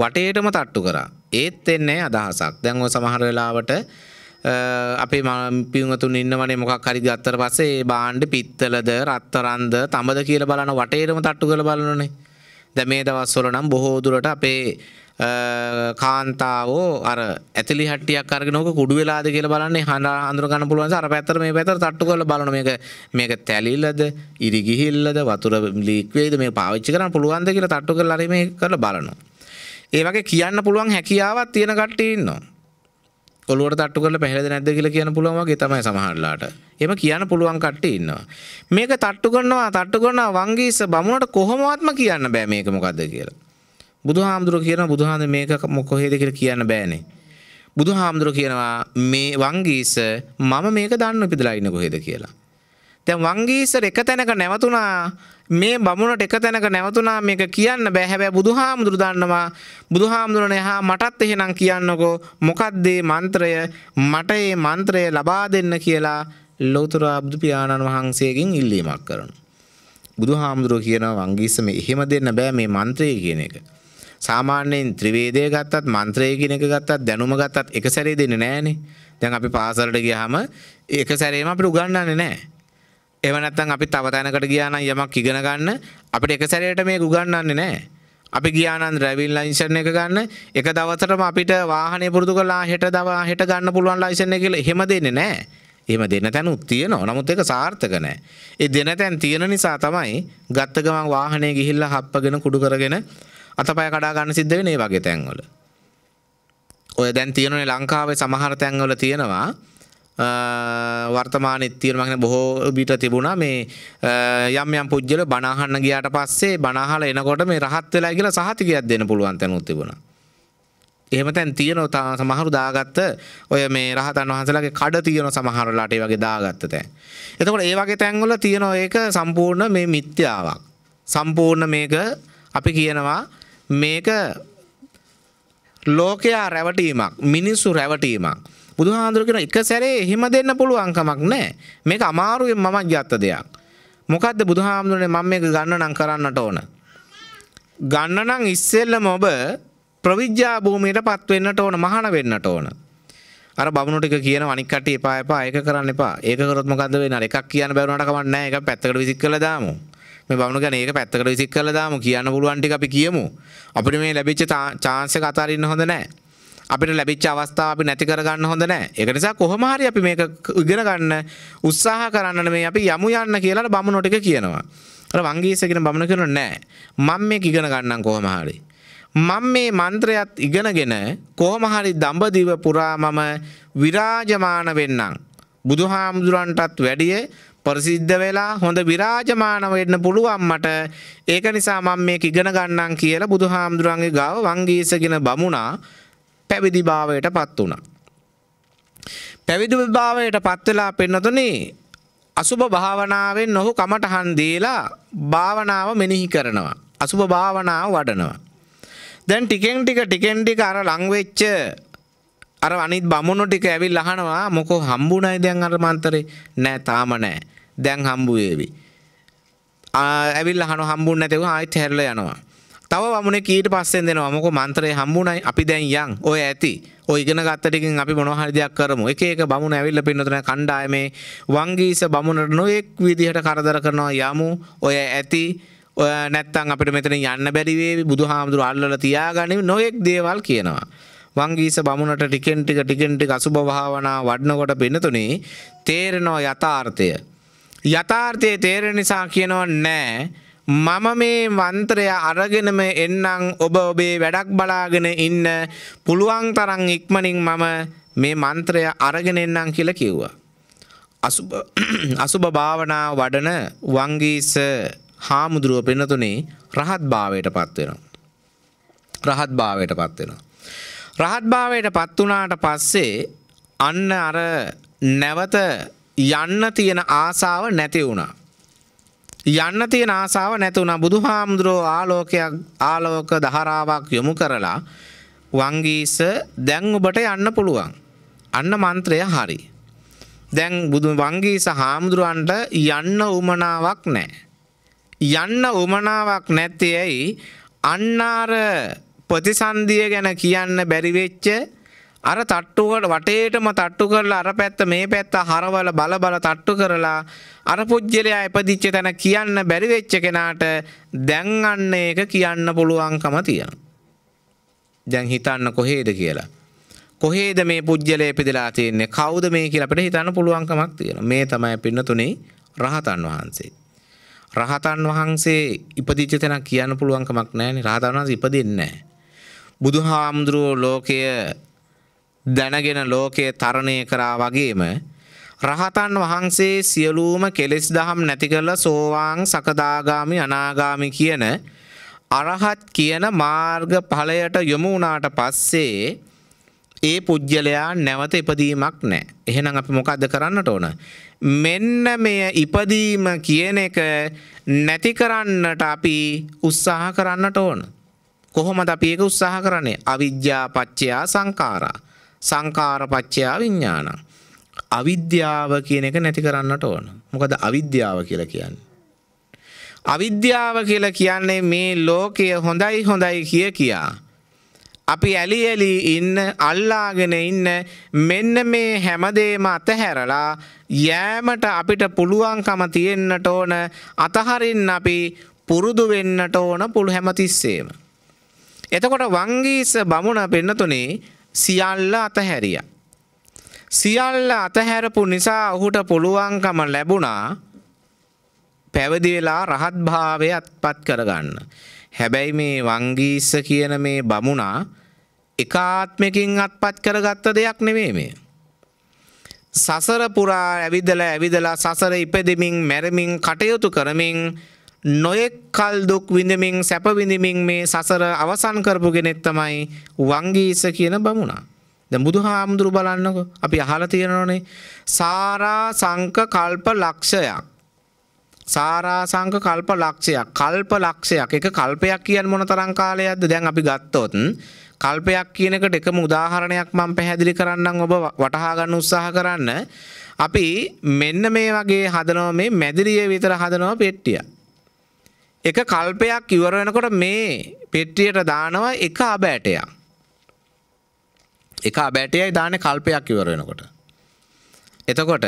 වටේටම තට්ටු කරා. ඒත් එන්නේ අදහසක්. දැන් ඔය සමහර වෙලාවට අපේ පියුතුන් ඉන්නවනේ මොකක් හරි ගත්තට පස්සේ ඒ බාණ්ඩ පිත්තලද රත්තරන්ද තඹද කියලා බලන වටේටම තට්ටු කරලා බලනනේ. දැන් මේ දවස්වල නම් බොහෝ දුරට අපේ කාන්තාවෝ අර ඇතිලි හටියක් අරගෙනක කුඩු වෙලාද කියල බලන්නේ හඳ අන්දුරගන්න පුළුවන් අර පැතර මේ පැතර තට්ටු කල බලන මේක මේක තැලිල්ලද ඉරිගිහිල්ලද වතුර ලික්වේද මේ පාවිච්චි කරන්න පුළුවන්ද කියලා තට්ටු කල ලරීම කළ බලනවා. ඒ වගේ කියන්න පුළුවන් හැකියාවත් තියෙන කට්ටඉන්නවා. ඔලුවට තට්ටු කරලා පැහැදිලි නැද්ද කියලා කියන පුළුවන් වගේ තමයි සමහරලාට. එහෙම කියන්න පුළුවන් කට්ටිය ඉන්නවා. මේක තට්ටු කරනවා තට්ටු කරනවා වංගීස බමුණට කොහොමවත්ම කියන්න බෑ මේක මොකද්ද කියලා. බුදු හාමුදුරුව කියන බුදුහාඳ මේක මොකොහේද කියලා කියන්න බෑනේ. බුදු හාමුදුරුව කියනවා මේ වංගීස මම මේක දන්න උපදලා ඉන්න කොහෙද කියලා. දැන් වංගීසර එක තැනක නැවතුණා මේ බමුණට එක තැනක නැවතුණා මේක කියන්න බෑ හැබැයි බුදුහාමුදුරු දන්නවා බුදුහාමුදුරනේ හා මටත් එහෙනම් කියන්නකෝ මොකද්ද මන්ත්‍රය මට මේ මන්ත්‍රය ලබා දෙන්න කියලා ලෞතර අබ්දු පියාණන් වහන්සේගෙන් ඉල්ලීමක් කරනවා බුදුහාමුදුරුව කියනවා වංගීස මේ එහෙම දෙන්න බෑ මේ මන්ත්‍රය කියන එක සාමාන්‍යයෙන් ත්‍රිවේදය ගත්තත් මන්ත්‍රය කියන එක ගත්තත් දැනුම ගත්තත් එක සැරේ දෙන්නේ නෑනේ. දැන් අපි පාසලට ගියාම එක සැරේම අපිට උගන්වන්නේ නෑ. එහෙම නැත්නම් අපි තව තැනකට ගියා නම් යමක් ඉගෙන ගන්න අපිට එක සැරේට මේක උගන්වන්නේ නෑ. අපි ගියානන් ්‍රැවිල් ලයින්සන එක ගන්න එක දවසටම අපිට වාහනය පුරදු කලා හෙට දවා හෙට ගන්න පුළුවන් ලයිසන කියල හෙම දෙන්න නෑ එම දෙන තැන උත්තියන නමුත් එක සාර්ථක නෑ ඒ දෙන තැන් තියෙන නිසා තමයි ගත්තගමන් වාහනය ගිහිල්ල හප්පගෙන කුඩු කරගෙන අතපය කඩා ගන්න සිද්ධ වෙන ඒ වගේ තැන්වල. ඔය දැන් තියෙනනේ ලංකාවේ සමහර තැන්වල තියෙනවා වර්තමානයේ තියෙන මම බොහෝ විට තිබුණා මේ යම් යම් පුජ්‍යල බණ අහන්න ගියාට පස්සේ බණ අහලා එනකොට මේ රහත් වෙලා කියලා සහතිකයක් දෙන්න පුළුවන් තැනුත් තිබුණා. එහෙම තැන් තියෙනවා සමහරු දාගත්ත ඔය මේ රහතන් වහන්සේලාගේ කඩ තියෙන සමහර ලාට ඒ වගේ දාගත්ත තැන්. එතකොට ඒ වගේ තැන්වල තියෙනවා ඒක සම්පූර්ණ මේ මිත්‍යාවක්. සම්පූර්ණ මේක අපි කියනවා මේක ලෝකයා රැවටීමක් මිනිස්සු රැවටීමක් බුදුහාන්දුරකෙන එක සැරේ එහෙම දෙන්න පුළුවන්කමක් නෑ මේක අමාරුවෙන් මමක් ගත්ත දෙයක් මොකක්ද බුදුහාමුදුරනේ මම මේක ගන්න නම් කරන්නට ඕන ගන්න නම් ඉස්සෙල්ලම ඔබ ප්‍රවිජ්ජා භූමියට පත් වෙන්නට ඕන මහාන වෙන්නට ඕන අර බමුණු ටික කියන අනික් කට්ටිය එපා එපා ඒක කරන්න එපා ඒක කරොත් මොකද්ද වෙන්නේ අර එකක් කියන්න බැරුණාට කමක් නැහැ ඒක පැත්තකට විසික් කරලා දාමු මේ බමුණු ගැන ඒක පැත්තකට විසික් කරලා දාමු කියන්න පුළුවන් ටික අපි කියමු. අපිට මේ ලැබිච්ච chance එක අතාරින්න හොඳ නැහැ. අපිට ලැබිච්ච අවස්ථාව අපි නැති කරගන්න හොඳ නැහැ. ඒක නිසා කොහොම හරි අපි මේක ඉගෙන ගන්න උත්සාහ කරන්න මේ අපි යමු යන්න කියලා බමුණෝ ටික කියනවා. අර වංගීසගෙන බමුණ කියනවා නෑ. මම මේක ඉගෙන ගන්නම් කොහොම හරි. මම මේ මන්ත්‍රයත් ඉගෙනගෙන කොහොම හරි දඹදිව පුරා මම විරාජමාන වෙන්නම්. බුදුහාමුදුරන්ටත් වැඩිය පරසිද්ධ වෙලා හොඳ විරාජමානව වෙන්න පුළුවන් මට ඒක නිසා මම මේක ඉගෙන ගන්නම් කියලා බුදුහාමුදුරන්ගේ ගාව වංගීසගෙන බමුණා පැවිදි භාවයට පත් වුණා. පැවිදි භාවයට පත් වෙලා පෙන්නතුනේ අසුභ භාවනාවෙන් ඔහු කමටහන් දීලා භාවනාව මෙනෙහි කරනවා. අසුභ භාවනාව වඩනවා. දැන් ටිකෙන් ටික ටිකෙන් ටික අර ලඟ වෙච්ච අර අනිත් බමුණු ටික ඇවිල්ලා අහනවා මොකෝ හම්බුණයි දැන් අර මන්තරේ නෑ තාම නෑ දැන් හම්බු වේවි. ඇවිල්ලා හන හම්බුන් නැතිව ආයෙත් හැරලා යනවා. තව වමුණෙක් ඊට පස්සෙන් දෙනවා මොකෝ මන්ත්‍රය හම්බුණයි අපි දැන් යන් ඔය ඇති ඔය ඉගෙන ගත්ත ටිකෙන් අපි මොනවා හරි දෙයක් කරමු එක එක බමුණ ඇවිල්ලා පින්නතන කණ්ඩායමේ වංගීස බමුණට නොඑක් විදිහට කරදර කරනවා යමු ඔය ඇති ඔය නැත්තම් අපිට මෙතන යන්න බැරි වේවි බුදුහාමුදුරු අල්ලලා තියාගනිමු නොඑක් දේවල් කියනවා වංගීස බමුණට ටිකෙන් ටික ටිකෙන් ටික අසුභ භාවනා වඩනකොට පින්නතුනේ තේරෙනවා යථාර්ථය යථාර්ථය තේරෙන නිසා කියනව නෑ මම මේ වන්තරය අරගෙනම එන්නම් ඔබ ඔබේ වැඩක් බලාගෙන ඉන්න පුළුවන් තරං ඉක්මනින් මම මේ මන්ත්‍රය අරගෙන එන්නම් කියල කිව්වා. අසුභ භාවනා වඩන වංගීස හාමුදුරුව පෙනතුනේ රහත් භාවයට පත්වෙන. රහත් භාවයට පත්වෙන. රහත් භාවයට පත්වනාට පස්සේ අන්න අර නැවත යන්න තියෙන ආසාව නැති වුණා. යන්න තියෙන ආසාව නැතුුණ බුදු හාමුදුරෝ ආලෝකයක් ආලෝක දහරාවක් යොමු කරලා වංගීස දැන් ඔබට යන්න පුළුවන්. අන්න මන්ත්‍රය හරි. දැන් බුදු වංගීස හාමුදුරුවන්ට යන්න උමනාවක් නෑ. යන්න උමනාවක් නැති ඇයි අන්නාර ප්‍රතිසන්දිය ගැන කියන්න බැරිවෙච්ච අර තට්ටුවට වටේටම තට්ටු කරලා අර පැත්ත මේ පැත්ත හරවල බල බල තට්ටු කරලා අර පුද්ගලයා එපදිච්ච තැන කියන්න බැරිවෙච්ච කෙනාට දැන් අන්න ඒක කියන්න පුළුවන්කම තියෙන. දැන් හිතන්න කොහේද කියලා. කොහේද මේ පුද්ගලය පිදලා තියන්නේ කවුද මේ කියලපට හිතන්න පුළුවන්කමක් තියෙන මේ තමයි පින්න තුනේ රහතන් වහන්සේ. රහතන් වහන්සේ ඉපදිච්ච තැන කියන්න පුළුවන්කමක් නෑන රහතන් වහන්ස ඉපදින්නේ. බුදු හාමුදුරුවෝ ලෝකය දැනගෙන ලෝකය තරණය කරා වගේම රහතන් වහන්සේ සියලූම කෙලෙස් දහම් නැති කරලා සෝවාන් සකදාගාමි අනාගාමි කියන අරහත් කියන මාර්ග ඵලයට යොමු වුණාට පස්සේ ඒ පුජ්‍යලයා නැවත ඉපදීමක් නැහැ. එහෙනම් අපි මොකද්ද කරන්නට ඕන? මෙන්න මෙය ඉපදීම කියන එක නැති කරන්නට අපි උත්සාහ කරන්නට ඕන. කොහොමද අපි ඒක උත්සාහ කරන්නේ? අවිද්‍යා පත්‍ය සංඛාරා සංකාරපච්චයා විඤ්ඥාන. අවිද්‍යාව කියන එක නැති කරන්නට ඕන. මොකද අවිද්‍යාව කියලා කියන්න. අවිද්‍යාව කියලා කියන්නේ මේ ලෝකය හොඳයි හොඳයි කිය කියා. අපි ඇලි ඇලි ඉන්න අල්ලාගෙන ඉන්න මෙන්න මේ හැමදේම අතහැරලා යෑමට අපිට පුළුවන්කම තියෙන්න්නට ඕන අතහරින් අපි පුරුදු වෙන්නට ඕන පුළු හැමතිස්සේම. එතකොට වංගීස බමුණ පෙන්නතුනේ සියල්ල අතහැරිය. සියල්ල අතහැරපු නිසා ඔහුට පුළුවන්කම ලැබුණා පැවදි වෙලා රහත් භාවය අත්පත් කරගන්න. හැබැයි මේ වංගීස්ස කියන මේ බමුණා එකාත්මකින් අත්පත් කරගත්ත දෙයක් නෙවේ මේ. සසර පුරා ඇවිදලා ඇවිදලා සසර ඉපදෙමින් මැරමින් කටයුතු කරමින් නොයෙක් කල් දුක් විඳමින් සැපවිඳමින් මේ සසර අවසන් කරපු ගෙනෙත් තමයි වංගීස කියන බමුණා. ද බුදු හාමුදුරු බලන්නක අපි අහල තියෙනවනේ සාරා සංක කල්ප ලක්ෂයක්. සාරා සංක කල්ප ලක්ෂයක් කල්ප ලක්ෂයක් එක කල්පයක් කියන් මොන තරං කාලයක්ද දැන් අපි ගත්තොත්න් කල්පයක් කියනකට එකම උදාහරණයක් මම පැහැදිලි කරන්නම් ඔබ වටහා ගන්න උත්සාහ කරන්න. අපි මෙන්න මේ වගේ හදනවා මේ මැදිරිය විතර හදනවා පෙට්ටිය. එක කල්පයක් ඉවර වෙනකොට මේ පෙට්ටියට දානවා එක අබෑටයක්. එක අබෑටයයි දාන කල්පයක් ඉවර වෙනකොට. එතකොට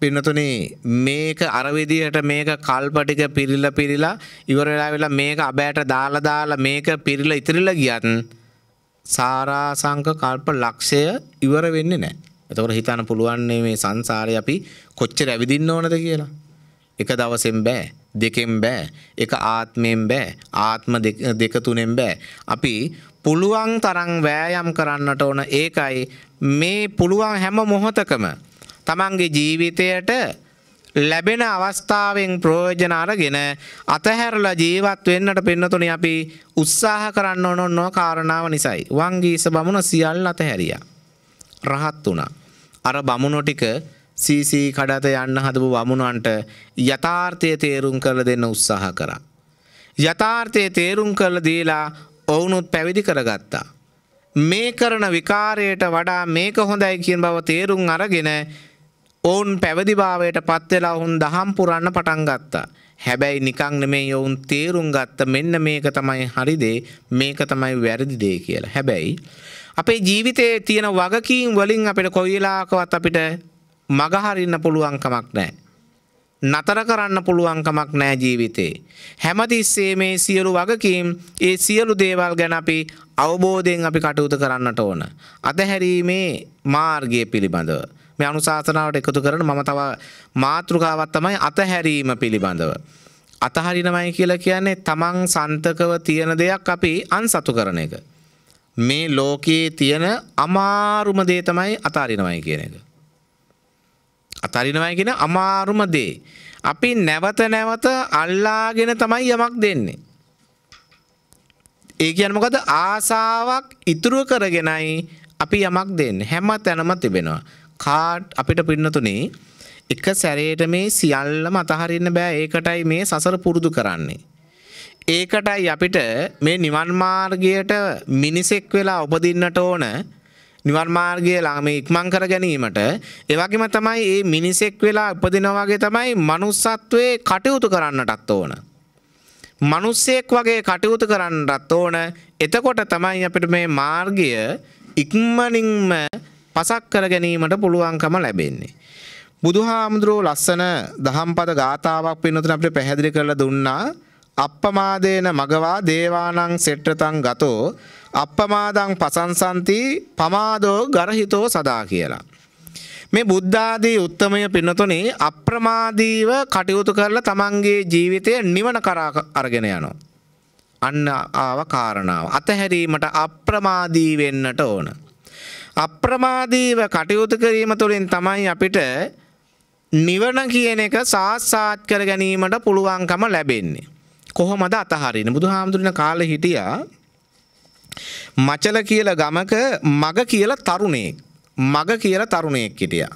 පින්නතුනි මේක අර විදිහට මේක කල්ප ටික පිරිලා පිරිලා ඉවර වෙලා වෙලා මේක අබෑට දාලා දාලා මේක පිරිලා ඉතිරිලා ගියත් සාරාසංක කල්ප ලක්ෂය ඉවර වෙන්නේ නැහැ. එතකොට හිතන්න පුළුවන් මේ සංසාරේ අපි කොච්චර ඇවිදින්න ඕනද කියලා. එක දවසෙන් බෑ. දෙකෙන් බෑ එක ආත්මයෙන් බෑ ආත්ම දෙක තුනෙන් බෑ අපි පුළුවන් තරම් වෑයම් කරන්නට ඕන ඒකයි මේ පුළුවන් හැම මොහොතකම තමන්ගේ ජීවිතයට ලැබෙන අවස්ථාවෙන් ප්‍රයෝජන අරගෙන අතහැරලා ජීවත් වෙන්නට පින්නතුනි අපි උත්සාහ කරන්න ඕන නො කාරණාව නිසායි වංගීස බමුණ සියල්ල අතහැරියා රහත් වුණා අර බමුණෝ ටික සීසී කඩත යන්න හදපු වමුණන්ට යථාර්ථය තේරුම් කරල දෙන්න උත්සාහ කරා. යථාර්ථය තේරුම් කරල දීලා ඔවුනුත් පැවිදි කරගත්තා. මේ කරන විකාරයට වඩා මේක හොඳයි කියන බව තේරුම් අරගෙන ඔවුන් පැවදිභාවයට පත්වෙලා ඔවුන් දහම් පුරන්න පටන් ගත්තා. හැබැයි නිකං නෙමේ ඔවුන් තේරුම් ගත්ත මෙන්න මේක තමයි හරිදේ මේක තමයි වැරදිදේ කියලා. හැබැයි. අපේ ජීවිතයේ තියෙන වගකීම් වලින් අපිට කොයිලාකවත් අපිට මගහරින්න පුළුවන්කමක් නෑ. නතර කරන්න පුළුවන්කමක් නෑ ජීවිතේ. හැමතිස්සේ මේ සියලු වගකීම් ඒ සියලු දේවල් ගැන අපි අවබෝධයෙන් අපි කටයුතු කරන්නට ඕන. අතහැරීමේ මාර්ගය පිළිබඳව. මේ අනුශාසනාවට එකතු කරන මම තව මාතෘකාවත් තමයි අතහැරීම පිළිබඳව. අතහරිනමයි කියලා කියන්නේ තමන් සන්තකව තියෙන දෙයක් අපි අන්සතු කරන එක. මේ ලෝකයේ තියෙන අමාරුම දේ තමයි අතාරිනමයි කියන එක. අතරිනවයි කියෙන අමාරුම දේ. අපි නැවත නැවත අල්ලාගෙන තමයි යමක් දෙන්නේ. ඒ කියනමකද ආසාවක් ඉතුරුව කරගෙනයි අපි යමක් දෙන්න හැම තැනම තිබෙනවා. කාඩ් අපිට පින්නතුනේ එක සැරේට මේ සියල්ලම අතහරින්න බෑ ඒකටයි මේ සසර පුරුදු කරන්නේ. ඒකටයි අපිට මේ නිවන් මාර්ගයට මිනිසෙක් වෙලා උපදින්නට ඕන නිවන් මාර්ගය ළඟම ඉක්මන් කර ගැනීමට එවගේම තමයි මේ මිනිසෙක් වෙලා උපදිනවා වගේ තමයි manussත්වයේ කටයුතු කරන්නටත් ඕන. මිනිස්සෙක් වගේ කටයුතු කරන්නටත් ඕන. එතකොට තමයි අපිට මේ මාර්ගය ඉක්මනින්ම පසක් කර ගැනීමට පුළුවන්කම ලැබෙන්නේ. බුදුහාමුදුරුවෝ ලස්සන දහම්පද ගාථාවක් පින්නතුන අපිට පැහැදිලි කරලා දුන්නා. අප්පමාදේන මගවා දේවානං සෙට්ටතං ගතෝ අප්පමාදං පසංසන්ති පමාදෝ ගරහිතෝ සදා කියලා. මේ බුද්ධාදී උත්තමය පින්නතුනේ අප්‍රමාදීව කටයුතු කරලා තමන්ගේ ජීවිතය නිවන කරා අරගෙන යනවා. අන්න ආව කාරණාව. අතහැරීමට අප්‍රමාදී වෙන්නට ඕන. අප්‍රමාදීව කටයුතු කිරීම තුළින් තමයි අපිට නිවන කියන එක සාත්සාත් කර ගැනීමට පුළුවන්කම ලැබෙන්නේ. කොහොමද අතහරින්නේ? බුදුහාමුදුරන කාලේ හිටියා මචල කියල ගමක මග කියල තරුණේ මග කියල තරුණයෙක් හිටියා.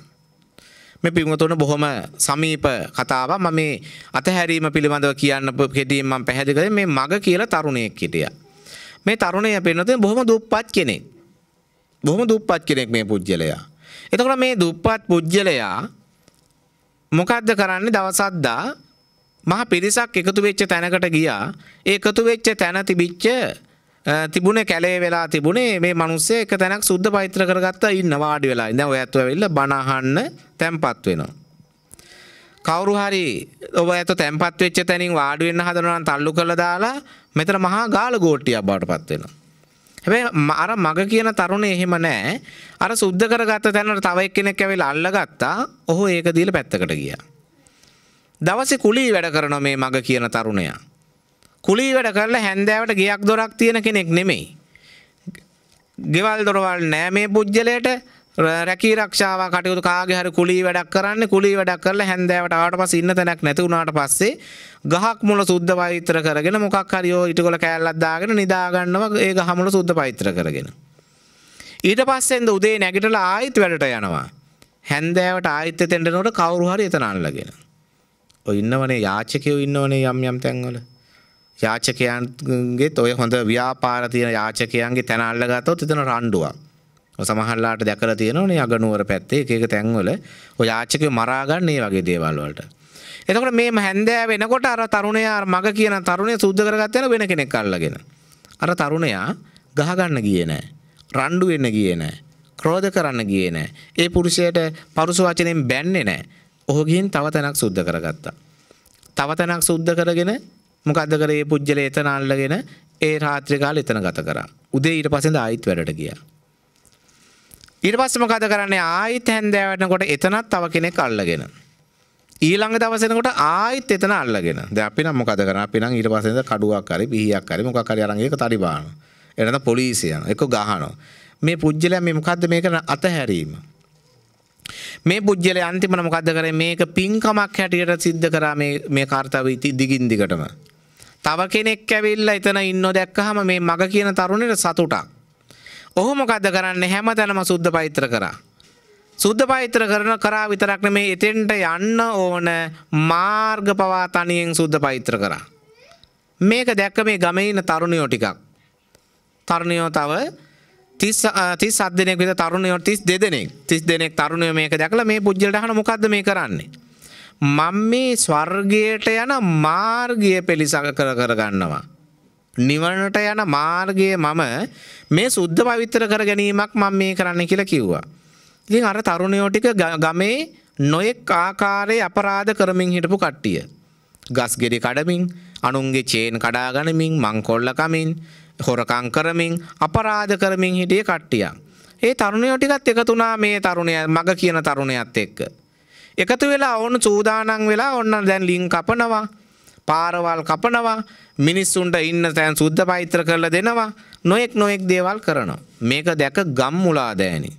මේ පින්වතුන බොහොම සමීප කතාව ම මේ අතහැරීම පිළිබඳව කියන්න කෙටීම මම පැහැදිලි කරේ මේ මග කියලා තරුණයෙක් හිටියා. මේ තරුණයා පෙන්නතේ බොහොම දුප්පත් කෙනෙක්. බොහොම දුප්පත් කෙනෙක් මේ පුජ්‍යලයා. එතකොට මේ දුප්පත් පුජ්‍යලයා මොකද්ද කරන්නේ දවසද්දා මහ පිරිසක් එකතු වෙච්ච තැනකට ගියා. ඒ එකතු වෙච්ච තැන තිබිච්ච තිබුණේ කැලේ වෙලා තිබුණේ මේ මනුස්සේ එක තැනක් සුද්ධ පවිත්‍ර කරගත්තා ඉන්න වාඩි වෙලා. ඉඳන් ඔය ඇතු ඇවිල්ලා බණ අහන්න තැම්පත් වෙනවා. කවුරු හරි ඔබ ඇත තැම්පත් වෙච්ච තැනින් වාඩි වෙන්න හදනවා නම් තල්ලු කරලා දාලා මෙතන මහා ගාල ගෝට්ටියක් බවටපත් වෙනවා. හැබැයි අර මග කියන තරුණේ එහෙම නැහැ. අර සුද්ධ කරගත්ත තැනට තව එක්කෙනෙක් ඇවිල්ලා අල්ලගත්තා. ඔහු ඒක දීලා පැත්තකට ගියා. දවසේ කුලී වැඩ කරන මේ මග කියන තරුණයා කුලී වැඩ කරලා හැන්දෑවට ගියක් දොරක් තියෙන කෙනෙක් නෙමෙයි. ගෙවල් දොරවල් නෑ මේ පුද්ගලයට රැකී රක්ෂාව කටයුතු කාගේ හරි කුලී වැඩක් කරන්න කුලී වැඩක් කරලා හැන්දෑවට ආවට පස්සේ ඉන්න තැනක් නැති වුණාට පස්සේ ගහක් මුල සුද්ධ පවිත්‍ර කරගෙන මොකක් හරි ඔය ඊටකොල කෑල්ලක් දාගෙන නිදා ගන්නවා ඒ ගහ මුල සුද්ධ පවිත්‍ර කරගෙන ඊට පස්සේ ඉඳ උදේ නැගිටලා ආයෙත් වැඩට යනවා හැන්දෑවට ආයෙත් එතෙන්ට නෝට කවුරු හරි එතන අල්ලගෙන ඔය ඉන්නවනේ යාචකයෝ ඉන්නවනේ යම් යම් තැන්වල යාචකයන්ගේත් ඔය හොඳ ව්‍යාපාර තියෙන යාචකයන්ගේ තැන අල්ලගත්තොත් එතන රණ්ඩුවක්. සමහරලාට දැකලා තියෙනවනේ අගනුවර පැත්තේ එක එක තැන්වල ඔය යාචකයෝ මරා ගන්න මේ වගේ දේවල් වලට. එතකොට මේ හැන්දෑ වෙනකොට අර තරුණයා මග කියන තරුණයා සුද්ධ කරගත්ත යන වෙන කෙනෙක් අල්ලගෙන. අර තරුණයා ගහ ගන්න ගියේ නැහැ. රණ්ඩු වෙන්න ගියේ නැහැ. ක්‍රෝධ කරන්න ගියේ නැහැ. ඒ පුරුෂයාට පරුස වචනෙන් බැන්නේ නැහැ. ඔහු ගිහින් තව තැනක් සුද්ධ කරගත්තා. තව තැනක් සුද්ධ කරගෙන මොකද කරේ පුද්ගල එතන අල්ලගෙන ඒ රාත්‍රී කාලය එතන ගත කරා. උදේ ඊට පස්සේ ආයිත් වැඩට ගියා. ඊට පස්සේ මොකද කරන්නේ ආයිත් හැන්දෑව වෙනකොට එතනත් තව කෙනෙක් අල්ලගෙන. ඊළඟ දවස් එනකොට ආයිත් එතන අල්ලගෙන. දැන් අපි නම් මොකද කරන්නේ? අපි නම් ඊට පස්සේ කඩුවක් හරි පිහියක් හරි මොකක් හරි අරන් ඒක තඩි බානවා. එනත පොලිසිය යනවා. එක්ක ගහනවා. මේ පුජ්‍යලයා මේ මොකද්ද මේක අතහැරීම? මේ පුද්ගලය අන්තිමන මොකක්ද කරේ මේක පින්කමක් හැටියට සිද්ධ කරා මේ කර්තාව ඉති දිගින් දිගටම තව කෙනෙක් ඇවිල්ලා එතන ඉන්න දැක්කහම මේ මග කියන තරුණයට සතුටක්. ඔහු මොකද්ද කරන්නේ හැම තැනම සුද්ධ පවිත්‍ර කරා. සුද්ධ පවිත්‍ර කරන කරා විතරක් නෙමේ එතෙන්ට යන්න ඕන මාර්ග පවා තනියෙන් සුද්ධ පවිත්‍ර කරා. මේක දැක්ක මේ ගමේ ඉන්න තරුණයෝ ටිකක්. තරුණයෝ තව 30 37 දෙනෙක් විතර තරුණයෝ 32 දෙනෙක් 30 දෙනෙක් තරුණයෝ මේක දැකලා මේ පුජ්‍යලට අහන මොකද්ද මේ කරන්නේ? මං මේ ස්වර්ගයට යන මාර්ගය පිළිසඟ කර කරගන්නවා. නිවනට යන මාර්ගය මම මේ සුද්ධ පවිත්‍ර කර ගැනීමක් මං මේ කරන්න කියලා කිව්වා. ඉතින් අර තරුණයෝටික ගමේ නොයෙක් ආකාරයේ අපරාධ කරමින් හිටපු කට්ටිය. ගස් ගෙඩි කඩමින් අනුන්ගේ චේන් කඩාගනමින් මංකොල්ලකමින් හොරකං කරමින් අපරාධ කරමින් හිටිය කට්ටියක්. ඒ තරුණයෝ ටිකත් එකතුනා මේ තරුණය මග කියන තරුණයත් එක්ක. එකතු වෙලා ඔවුන් සූදානන් වෙලා ඔන්න දැන් ලිං කපනවා පාරවල් කපනවා මිනිස්සුන්ට ඉන්න තැන් සුද්ධ පෛත්‍ර කරලා දෙනවා නොයෙක් නොයෙක් දේවල් කරනවා. මේක දැක ගම්මුලාදෑනි.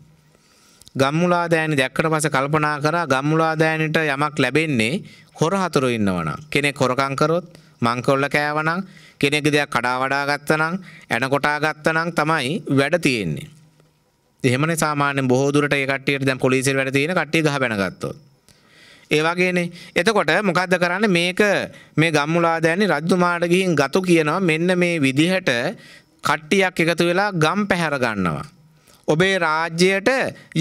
ගම්මුලාදෑනි දැක්කට පස කල්පනා කරා ගම්මුලාදෑනට යමක් ලැබෙන්නේ හොර හතුරු ඉන්නවන. කෙනෙක් හොරකං කරොත් මංකොල්ල කෑවනම් කෙනෙක් දෙයක් කඩා වඩා ගත්තනම් ඇන කොටා ගත්තනම් තමයි වැඩ තියෙන්නේ. එහෙමන සාමාන්‍ය බොහෝදුරට ඒ කට්ටියට දැන් පොලිසිය වැඩ තියෙන කට්ටිය ගහ බැනගත්තොත්. ඒවාගේනේ එතකොට මොකක්ද කරන්න මේක මේ ගම්මුලාදෑනි රජ්ජුමාට ගිහින් ගතු කියනවා මෙන්න මේ විදිහට කට්ටියක් එකතු වෙලා ගම් පැහැර ගන්නවා. ඔබේ රාජ්‍යයට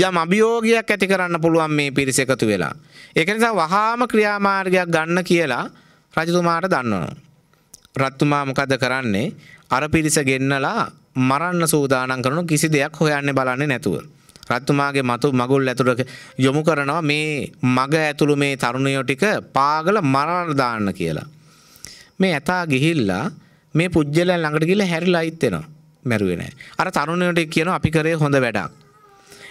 යම් අභියෝගයක් ඇති කරන්න පුළුවන් මේ පිරිස එකතු වෙලා. එකනිසා වහාම ක්‍රියාමාර්ගයක් ගන්න කියලා රජතුමාට දන්නනවා. රත්තුමා මොකද කරන්නේ අර පිරිස ගෙන්නලා මරන්න සූදානන් කරනු කිසි දෙයක් හොයන්න බලන්නේ නැතුව. රත්තුමාගේ මතු මගුල් ඇතුරක යොමු කරනවා මේ මග ඇතුළු මේ තරුණයෝ ටික පාගල මරණදාන්න කියලා. මේ ඇතා ගිහිල්ලා මේ පුද්ගලයන් ළඟට ගිහිල්ලා හැරිලා අයිත්වෙනවා. මැරුවේ නැහැ. අර තරුණයෝට කියන අපි කරේ හොඳ වැඩක්.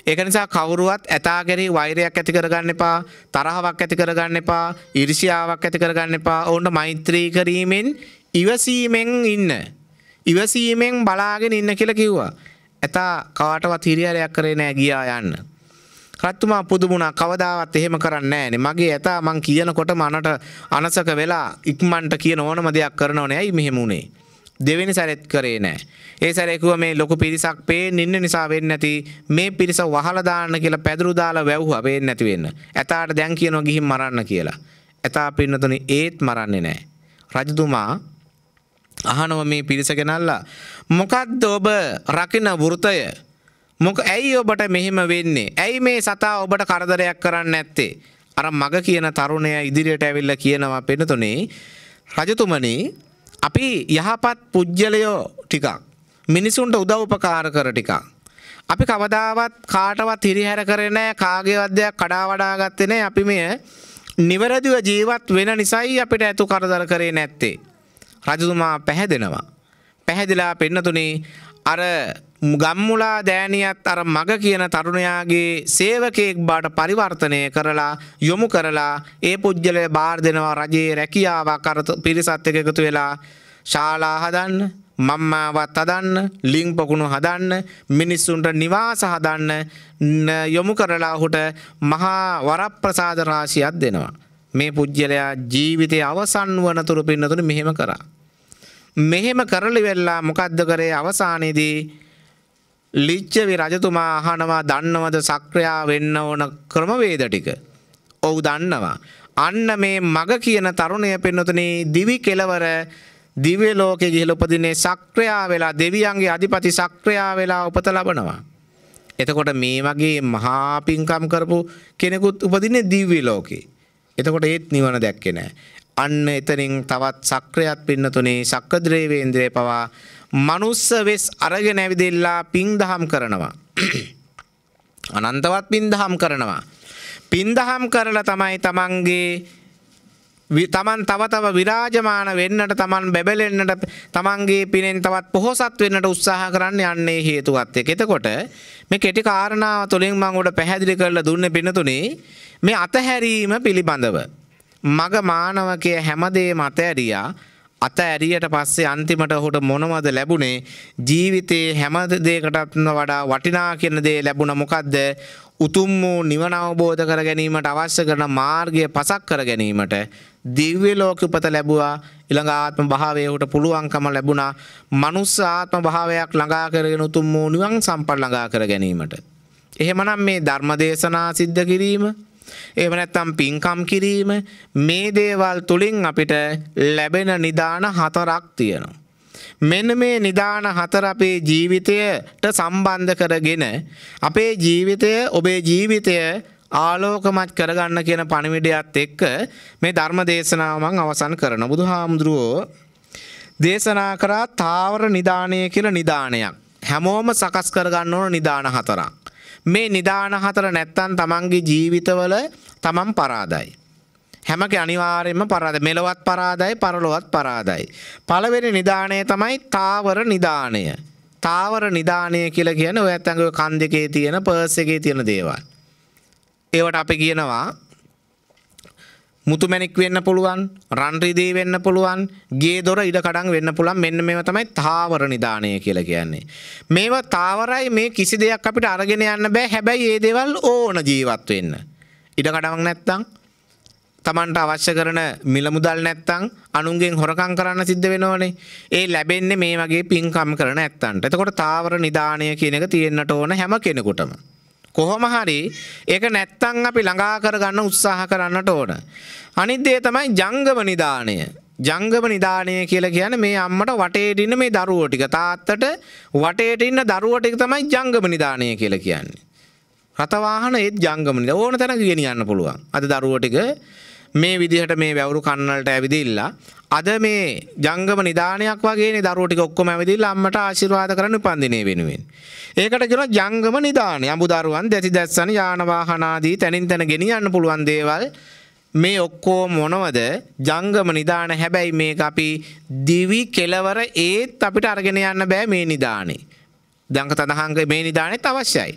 ඒක නිසා කවුරුවත් ඇතා කෙරෙහි වෛරයක් ඇති කරගන්න එපා, තරහවක් ඇති කරගන්න එපා, ඊර්ෂ්‍යාවක් ඇති කරගන්න එපා. ඔවුන්ට මෛත්‍රී කිරීමෙන් ඉවසීමෙන් ඉන්න. ඉවසීමෙන් බලාගෙන ඉන්න කියලා කිව්වා. ඇතා කාටවත් හිරියරයක් කරේ නෑ ගියා යන්න. රත්තුමා පුදුමුණා කවදාවත් එහෙම කරන්න ෑනෙ මගේ ඇතා මං කියනකොට මනට අනසක වෙලා ඉක්මන්ට කිය ඕනම දෙයක් කරනව නෑයි මෙහෙමුණේ. දෙවෙනි සැරෙත් කරේ නෑ. ඒ සැරෙකුව මේ ලොකු පිරිසක් පේ නින්න නිසා වෙන්න ඇති මේ පිරිස වහලදාන්න කියලා පැදුරුදාලා වැැව්හ පේෙන් නැතිවෙන්න. ඇතාට දැන් කියනො ගිහිම් මරන්න කියලා. ඇතා පින්නතුනි ඒත් මරන්නේ නෑ. රජතුමා අහනව මේ පිරිසගෙනල්ලා මොකක්ද ඔබ රකින වෘතය මොක ඇයි ඔබට මෙහෙම වෙන්නේ ඇයි මේ සතා ඔබට කරදරයක් කරන්න ඇත්තේ අර මග කියන තරුණය ඉදිරියට ඇවිල්ල කියනවා පෙනතුනේ රජතුමනි අපි යහපත් පුද්ගලයෝ ටිකක් මිනිසුන්ට උදව්පකාර කර ටිකක් අපි කවදාවත් කාටවත් හිරිහැර කරනෑ කාගේවදයක් කඩා වඩා ගත්තනේ අපි මෙය නිවැරදිව ජීවත් වෙන නිසයි අපිට ඇතු කරදර කරේ නැත්තේ රජතුමා පැහැදෙනවා. පැහැදිලා පෙන්නතුනේ අර ගම්මුලා දෑනියත් අර මග කියන තරුණයාගේ සේවකයෙක් බාට පරිවර්තනය කරලා යොමු කරලා ඒ පුද්ගලය බාර් දෙනවා රජයේ රැකියාවක් කර පිරිසත් එක එකතු වෙලා ශාලා හදන්න මම්මාවත් හදන්න ලිං පොකුණු හදන්න මිනිස්සුන්ට නිවාස හදන්න යොමු කරලා හුට මහා වරප්‍රසාධරාශියත් දෙනවා. මේ පුද්ගලයා ජීවිතය අවසන් වනතුරු පින්නතුන මෙහෙම කරා. මෙහෙම කරලි වෙල්ලා මොකද්ද කරේ අවසානයේදී ලිච්චවි රජතුමා අහනවා දන්නවද සක්‍රයා වෙන්න ඕන ක්‍රමවේද ටික. ඔහු දන්නවා. අන්න මේ මග කියන තරුණය පෙන්නතුනේ දිවි කෙලවර දිව්‍ය ලෝකෙ ගිහිලා උපදින්නේ සක්‍රයා වෙලා දෙවියන්ගේ අධිපති සක්‍රයා වෙලා උපත ලබනවා. එතකොට මේ වගේ මහා පිංකම් කරපු කෙනෙකුත් උපදින්නේ දිව්‍ය ලෝකේ. එතකොට ඒත් නිවන දැක්කේ නෑ. අන්න එතනින් තවත් සක්‍රයත් පින්නතුනේ සක්කද්‍රේවේන්ද්‍රය පවා මනුස්ස වෙස් අරගෙන ඇවිදෙල්ලා පින් දහම් කරනවා. අනන්තවත් පින් දහම් කරනවා. පින් දහම් කරලා තමයි තමන්ගේ තමන් තව තව විරාජමාන වෙන්නට තමන් බැබලෙන්නට තමන්ගේ පිනෙන් තවත් පොහොසත් වෙන්නට උත්සාහ කරන්න යන්නේ හේතුවත් එක්ක. එතකොට මේ කෙටි කාරණාව තුළින් මං උඩ පැහැදිලි කරලා දුන්නේ පිනතුනේ මේ අතහැරීම පිළිබඳව මග මානවකය හැමදේම අතහැරියා අත ඇරියට පස්සේ අන්තිමට ඔහුට මොනවද ලැබුණේ ජීවිතේ හැම දෙයකටත්ම වඩා වටිනා කියන දේ ලැබුණ මොකද්ද උතුම් වූ නිවන අවබෝධ කර ගැනීමට අවශ්‍ය කරන මාර්ගය පසක් කර ගැනීමට දිව්‍ය ලෝක උපත ලැබුවා ඊළඟ ආත්ම භාවයට පුළුවන්කම ලැබුණා මනුස්ස ආත්ම භාවයක් ළඟා කරගෙන උතුම් වූ නිවන් සම්පත් ළඟා කර ගැනීමට එහෙමනම් මේ ධර්ම දේශනා සිද්ධ කිරීම එහෙම නැත්නම් පින්කම් කිරීම මේ දේවල් තුලින් අපිට ලැබෙන නිදාන හතරක් තියෙනවා මෙන්න මේ නිදාන හතර අපේ ජීවිතයට සම්බන්ධ කරගෙන අපේ ජීවිතය ඔබේ ජීවිතය ආලෝකමත් කරගන්න කියන පණිවිඩයත් එක්ක මේ ධර්ම දේශනාවන් අවසන් කරන බුදු හාමුදුරුවෝ දේශනා කරා තාවර නිධානය කියල නිධානයක් හැමෝම සකස් කරගන්න ඕන නිධාන හතරක් මේ නිධාන හතර නැත්තන් තමන්ගේ ජීවිතවල තමන් පරාදයි හැමක අනිවාරයෙන්ම පරාද මෙලොවත් පරාදයි පරලොවත් පරාදයි. පළවෙනි නිධානය තමයි තාවර නිධානය. තාවර නිධානය කියල කියන ඔය ඇත්තඟ කන් දෙකේ තියෙන පර්ස එකේ තියෙන දේවල්. ඒවට අපි කියනවා මුතුමැණික් වෙන්න පුළුවන් රන්රිදී වෙන්න පුළුවන් ගේ දොර ඉඩකඩන් වෙන්න පුළුවන් මෙන්න මේව තමයි තාවර නිධානය කියලා කියන්නේ. මේවා තාවරයි මේ කිසි දෙයක් අපිට අරගෙන යන්න බෑ හැබැයි ඒ දේවල් ඕන ජීවත් වෙන්න. ඉඩකඩමක් නැත්තම් තමන්ට අවශ්‍ය කරන මිලමුදල් නැත්තං අනුන්ගෙන් හොරකං කරන්න සිද්ධ වෙනවනේ ඒ ලැබෙන්නේ මේ වගේ පින්කම් කරන ඇත්තන්ට එතකොට තාවර නිධානය කියන එක තියෙන්න්නට ඕන හැම කෙනෙකුටම. කොහොම හරි ඒක නැත්තං අපි ළඟා කරගන්න උත්සාහ කරන්නට ඕන. අනිද්දේ තමයි ජංගම නිධානය ජංගම නිධානය කියලා කියන මේ අම්මට වටේටින්න මේ දරුවෝ ටික තාත්තට වටේට ඉන්න දරුවෝ ටික තමයි ජංගම නිධානය කියලා කියන්නේ. රතවාහන ඒත් ජංගම නිධාන ඕන තැනක ගෙනියන්න පුළුවන්. අද දරුවෝ ටික මේ විදිහට මේ වැවරු කන්නලට ඇවිදිල්ලා අද මේ ජංගම නිධානයක් වගේ දරුවටි ඔක්කොම ඇවිදිල්ලා අම්මට ආශිර්වාද කරන්න උපන්දිනේ වෙනුවෙන්. ඒකට කියනවා ජංගම නිධානය. අමුදරුවන් දැති දැස්සන යාන වාහනාදී තැනින් තැන ගෙනියන්න පුළුවන් දේවල් මේ ඔක්කෝ මොනවද ජංගම නිධාන හැබැයි මේක අපි දිවි කෙලවර ඒත් අපිට අරගෙන යන්න බෑ මේ නිධානේ. දංක තදහංග මේ නිධානෙත් අවශ්‍යයි.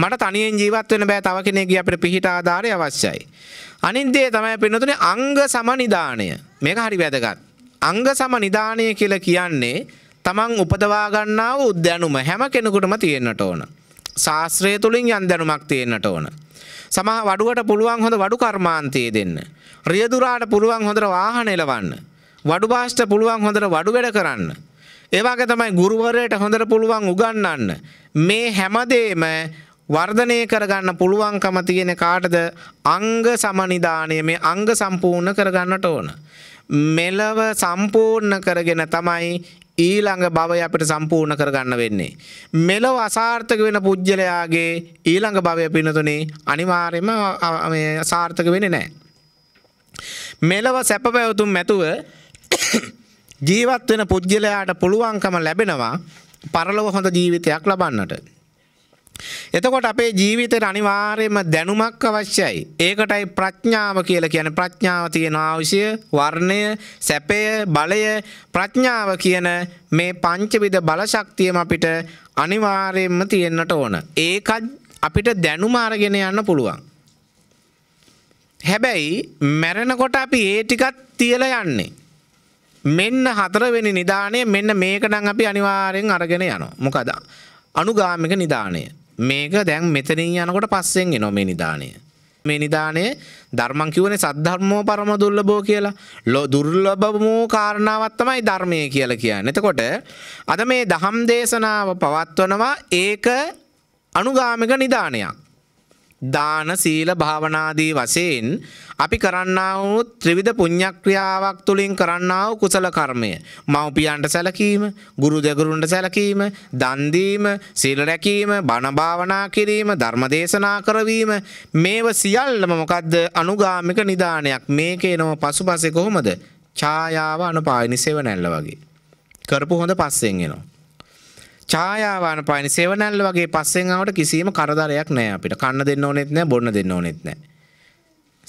මට තනියෙන් ජීවත් වෙන්න බෑ තව කෙනෙක්ගේ අපිට පිහිට ආධාරය අවශ්‍යයි. අනින්දේ තමයි පෙන්නතුනේ අංග සමනිධානය මේක හරි වැදගත්. අංග සමනිධානය කියලා කියන්නේ තමන් උපදවා ගන්නා වූ දැනුම හැම කෙනෙකුටම තියෙන්නට ඕන. ශාස්ත්‍රය තුලින් යම් දැනුමක් තියෙන්නට ඕන. සමහ වඩුවට පුළුවන් හොඳ වඩු කර්මාන්තයේ දෙන්න. රියදුරාට පුළුවන් හොඳට වාහන එලවන්න. වඩු භාෂ්ට පුළුවන් හොඳට වඩු වැඩ කරන්න. ඒවාගේ තමයි ගුරුවරයට හොඳට පුළුවන් උගන්වන්න. මේ හැමදේම වර්ධනය කරගන්න පුළුවන්කම තියෙන කාටද අංග සමනිධානය මේ අංග සම්පූර්ණ කරගන්නට ඕන. මෙලව සම්පූර්ණ කරගෙන තමයි ඊළඟ භවය අපිට සම්පූර්ණ කරගන්න වෙන්නේ. මෙලොව අසාර්ථක වෙන පුද්ගලයාගේ ඊළඟ භවය පිනතුනේ අනිවාර්යයෙන්ම සාර්ථක වෙන්නේ නැහැ. මෙලව සැප පැවතුම් නැතුව ජීවත් වෙන පුද්ගලයාට පුළුවන්කම ලැබෙනවා පරලොව හොඳ ජීවිතයක් ලබන්නට. එතකොට අපේ ජීවිතයට අනිවාර්යයෙන්ම දැනුමක් අවශ්‍යයි. ඒකටයි ප්‍රඥාව කියලා කියන්නේ ප්‍රඥාව තියෙන අවශ්‍ය වර්ණය, සැපය, බලය, ප්‍රඥාව කියන මේ පංචවිධ බලශක්තියම අපිට අනිවාර්යයෙන්ම තියෙන්නට ඕන. ඒකත් අපිට දැනුම අරගෙන යන්න පුළුවන්. හැබැයි මැරෙනකොට අපි ඒ ටිකත් තියලා යන්නේ. මෙන්න හතරවෙනි නිදානය මෙන්න මේකනම් අපි අනිවාර්යෙන් අරගෙන යනවා. මොකද අනුගාමික නිදානය මේක දැන් මෙතනින් යනකොට පස්සෙන් එනවා මේ නිදාණය. මේ නිදානේ ධර්මං කිව්වනේ සද්ධර්මෝ පරම දුර්ලභෝ කියලා. දුර්ලභමෝ කාරණාවක් තමයි ධර්මය කියලා කියන්නේ. එතකොට අද මේ දහම් දේශනාව පවත්වනවා ඒක අනුගාමික නිදානයක්. දාන සීල භාවනාදී වශයෙන් අපි කරන්නා වූ ත්‍රිවිධ පුණ්‍යක්‍රියාවක් තුලින් කරන්නා වූ කුසල කර්මය මව්පියන්ට සැලකීම ගුරු දෙගුරුන්ට සැලකීම දන් දීම සීල රැකීම බණ භාවනා කිරීම ධර්ම දේශනා කරවීම මේව සියල්ලම මොකද්ද අනුගාමික නිදානයක් මේකේනම පසුපසේ කොහොමද ඡායාව අනුපායනි සෙවණැල්ල වගේ කරපු හොඳ පස්සෙන් එනවා චායාවානපායන සෙවනැල්ල වගේ පස්සෙන් ආවට කිසිම කරදරයක් නෑ අපිට. කන්න දෙන්න ඕනෙත් නෑ, බොන්න දෙන්න ඕනෙත් නෑ.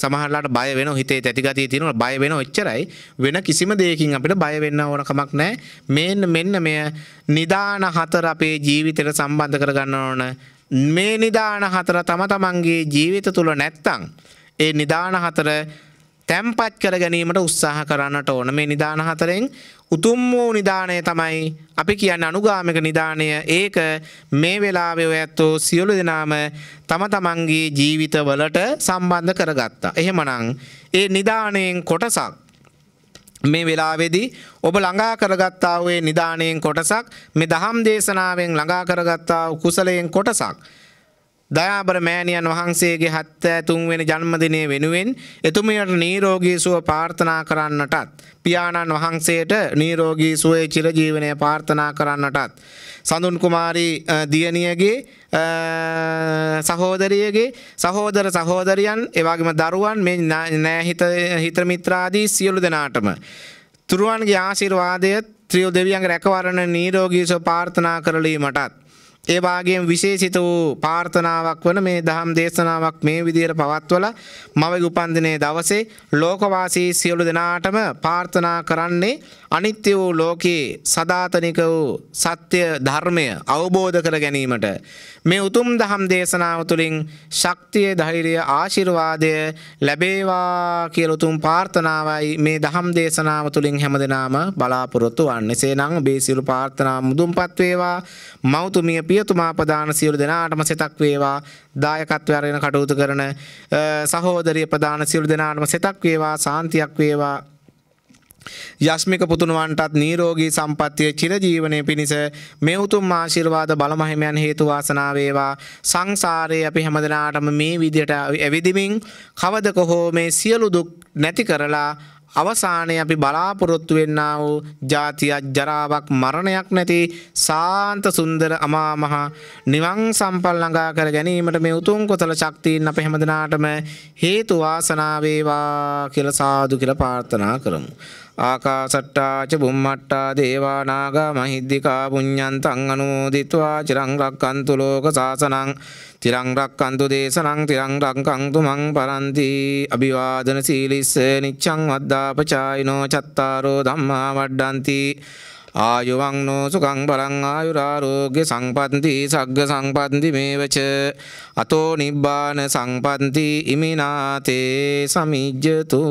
සමහරලාට බය වෙන හිතේ තැතිගතිය තියෙනවා බය වෙන ඔච්චරයි වෙන කිසිම දෙයකින් අපිට බය වෙන්න ඕන කමක් නැහැ මෙන්න මෙන්න මෙය නිදාන හතර අපේ ජීවිතයට සම්බන්ධ කරගන්න ඕන මේ නිදාන හතර තම තමන්ගේ ජීවිත තුල නැත්තම් ඒ නිදාන හතර තැම්පත් කර ගැනීමට උත්සාහ කරන්නට ඕන මේ නිදාන හතරෙන් උතුම් වූ නිධානය තමයි අපි කියන්න අනුගාමික නිධානය ඒක මේ වෙලාවේ ඇත්තෝ සියලු දෙනාම තම තමන්ගේ ජීවිතවලට සම්බන්ධ කරගත්තා. එහෙමනං ඒ නිධානයෙන් කොටසක් මේ වෙලාවේදී ඔබ ළඟා කරගත්තා වූ නිධානයෙන් කොටසක් මේ දහම් දේශනාවෙන් ළඟා කරගත්තා වූ කුසලයෙන් කොටසක් දයාබර මෑණියන් වහන්සේගේ හත්තෑ තුන්වෙන ජන්මදිනය වෙනුවෙන් එතුමියට නීරෝගී සුව පාර්ථනා කරන්නටත්. පියාණන් වහන්සේට නීරෝගී සුවය චිරජීවනය පාර්ථනා කරන්නටත්. සඳුන් කුමාරී දියණියගේ සහෝදරියගේ සහෝදර සහෝදරියන් එවාගේම දරුවන් මෙ නෑහිත හිත්‍රමිත්‍රාදී සියලු දෙනාටම. තුරුවන්ගේ ආශිර්වාදය ත්‍රියෝ දෙවියන්ගේ රැකවරණ නීරෝගී සුව පාර්ථනා කරලීමටත්. ඒවාගේ විශේෂිත වූ පාර්ථනාවක් වන මේ දහම් දේශනාවක් මේ විදියට පවත්වල මවගේ උපන්දිනය දවසේ ලෝකවාසී සියලු දෙනාටම පාර්ථනා කරන්නේ අනිත්‍ය වූ ලෝකයේ සදාතනික වූ සත්‍ය ධර්මය අවබෝධ කර ගැනීමට මේ උතුම් දහම් දේශනාව තුළින් ශක්තිය ධෛර්යය ආශිර්වාදය ලැබේවා කියලා උතුම් ප්‍රාර්ථනාවයි මේ දහම් දේශනාව තුළින් හැමදෙනාම බලාපොරොත්තු වන්නේ. එසේනම් ඔබේ සියලු ප්‍රාර්ථනා මුදුන්පත් වේවා. මෞතුමිය පියතුමා ප්‍රදාන සියලු දෙනාටම සෙතක් වේවා. දායකත්වය අරගෙන කටයුතු කරන සහෝදරිය ප්‍රදාන සියලු දෙනාටම සෙතක් වේවා. සාන්තියක් වේවා. යශ්මික පුතුණුවන්ටත් නීරෝගී සම්පත්තිය චිරජීවනය පිණිස මේ උතුම් ආශිර්වාද බලමහිමයන් හේතු වාසනා වේවා සංසාරයේ අපි හැමදෙනාටම මේ විදියට ඇවිදිමින් කවදක හෝ මේ සියලු දුක් නැති කරලා අවසානයේ අපි බලාපොරොත්තු වෙන්නා වූ ජාතියක් ජරාවක් මරණයක් නැති සාන්ත සුන්දර අමා මහ නිවන් සම්පල් ළඟා කර ගැනීමට මේ උතුම් කුසල ශක්තියින් අප හැමදෙනාටම හේතු වාසනා වේවා කියලා සාදු කියලා ප්‍රාර්ථනා කරමු ආකාසට්ටාච බුම්මට්ටා දේවානාග මහිද්దికා පුඤ්ඤන්තං අනුමෝදිත්වා චිරං රක්칸තු ලෝක සාසනං තිරං රක්칸තු දේශනං තිරං රක්칸තු මං පරන්ති අභිවාදන සීලිස්ස නිච්ඡං වද්දාපචායිනෝ චත්තාරෝ ධම්මා වඩ්ඩಂತಿ ආයුවං නෝ සුඛං බලං ආයුරාෝග්‍ය සංපත්ති සග්ග සංපත්ති මේවච අතෝ නිබ්බාන සංපත්ති ඉමිනාතේ සමිජ්ජතු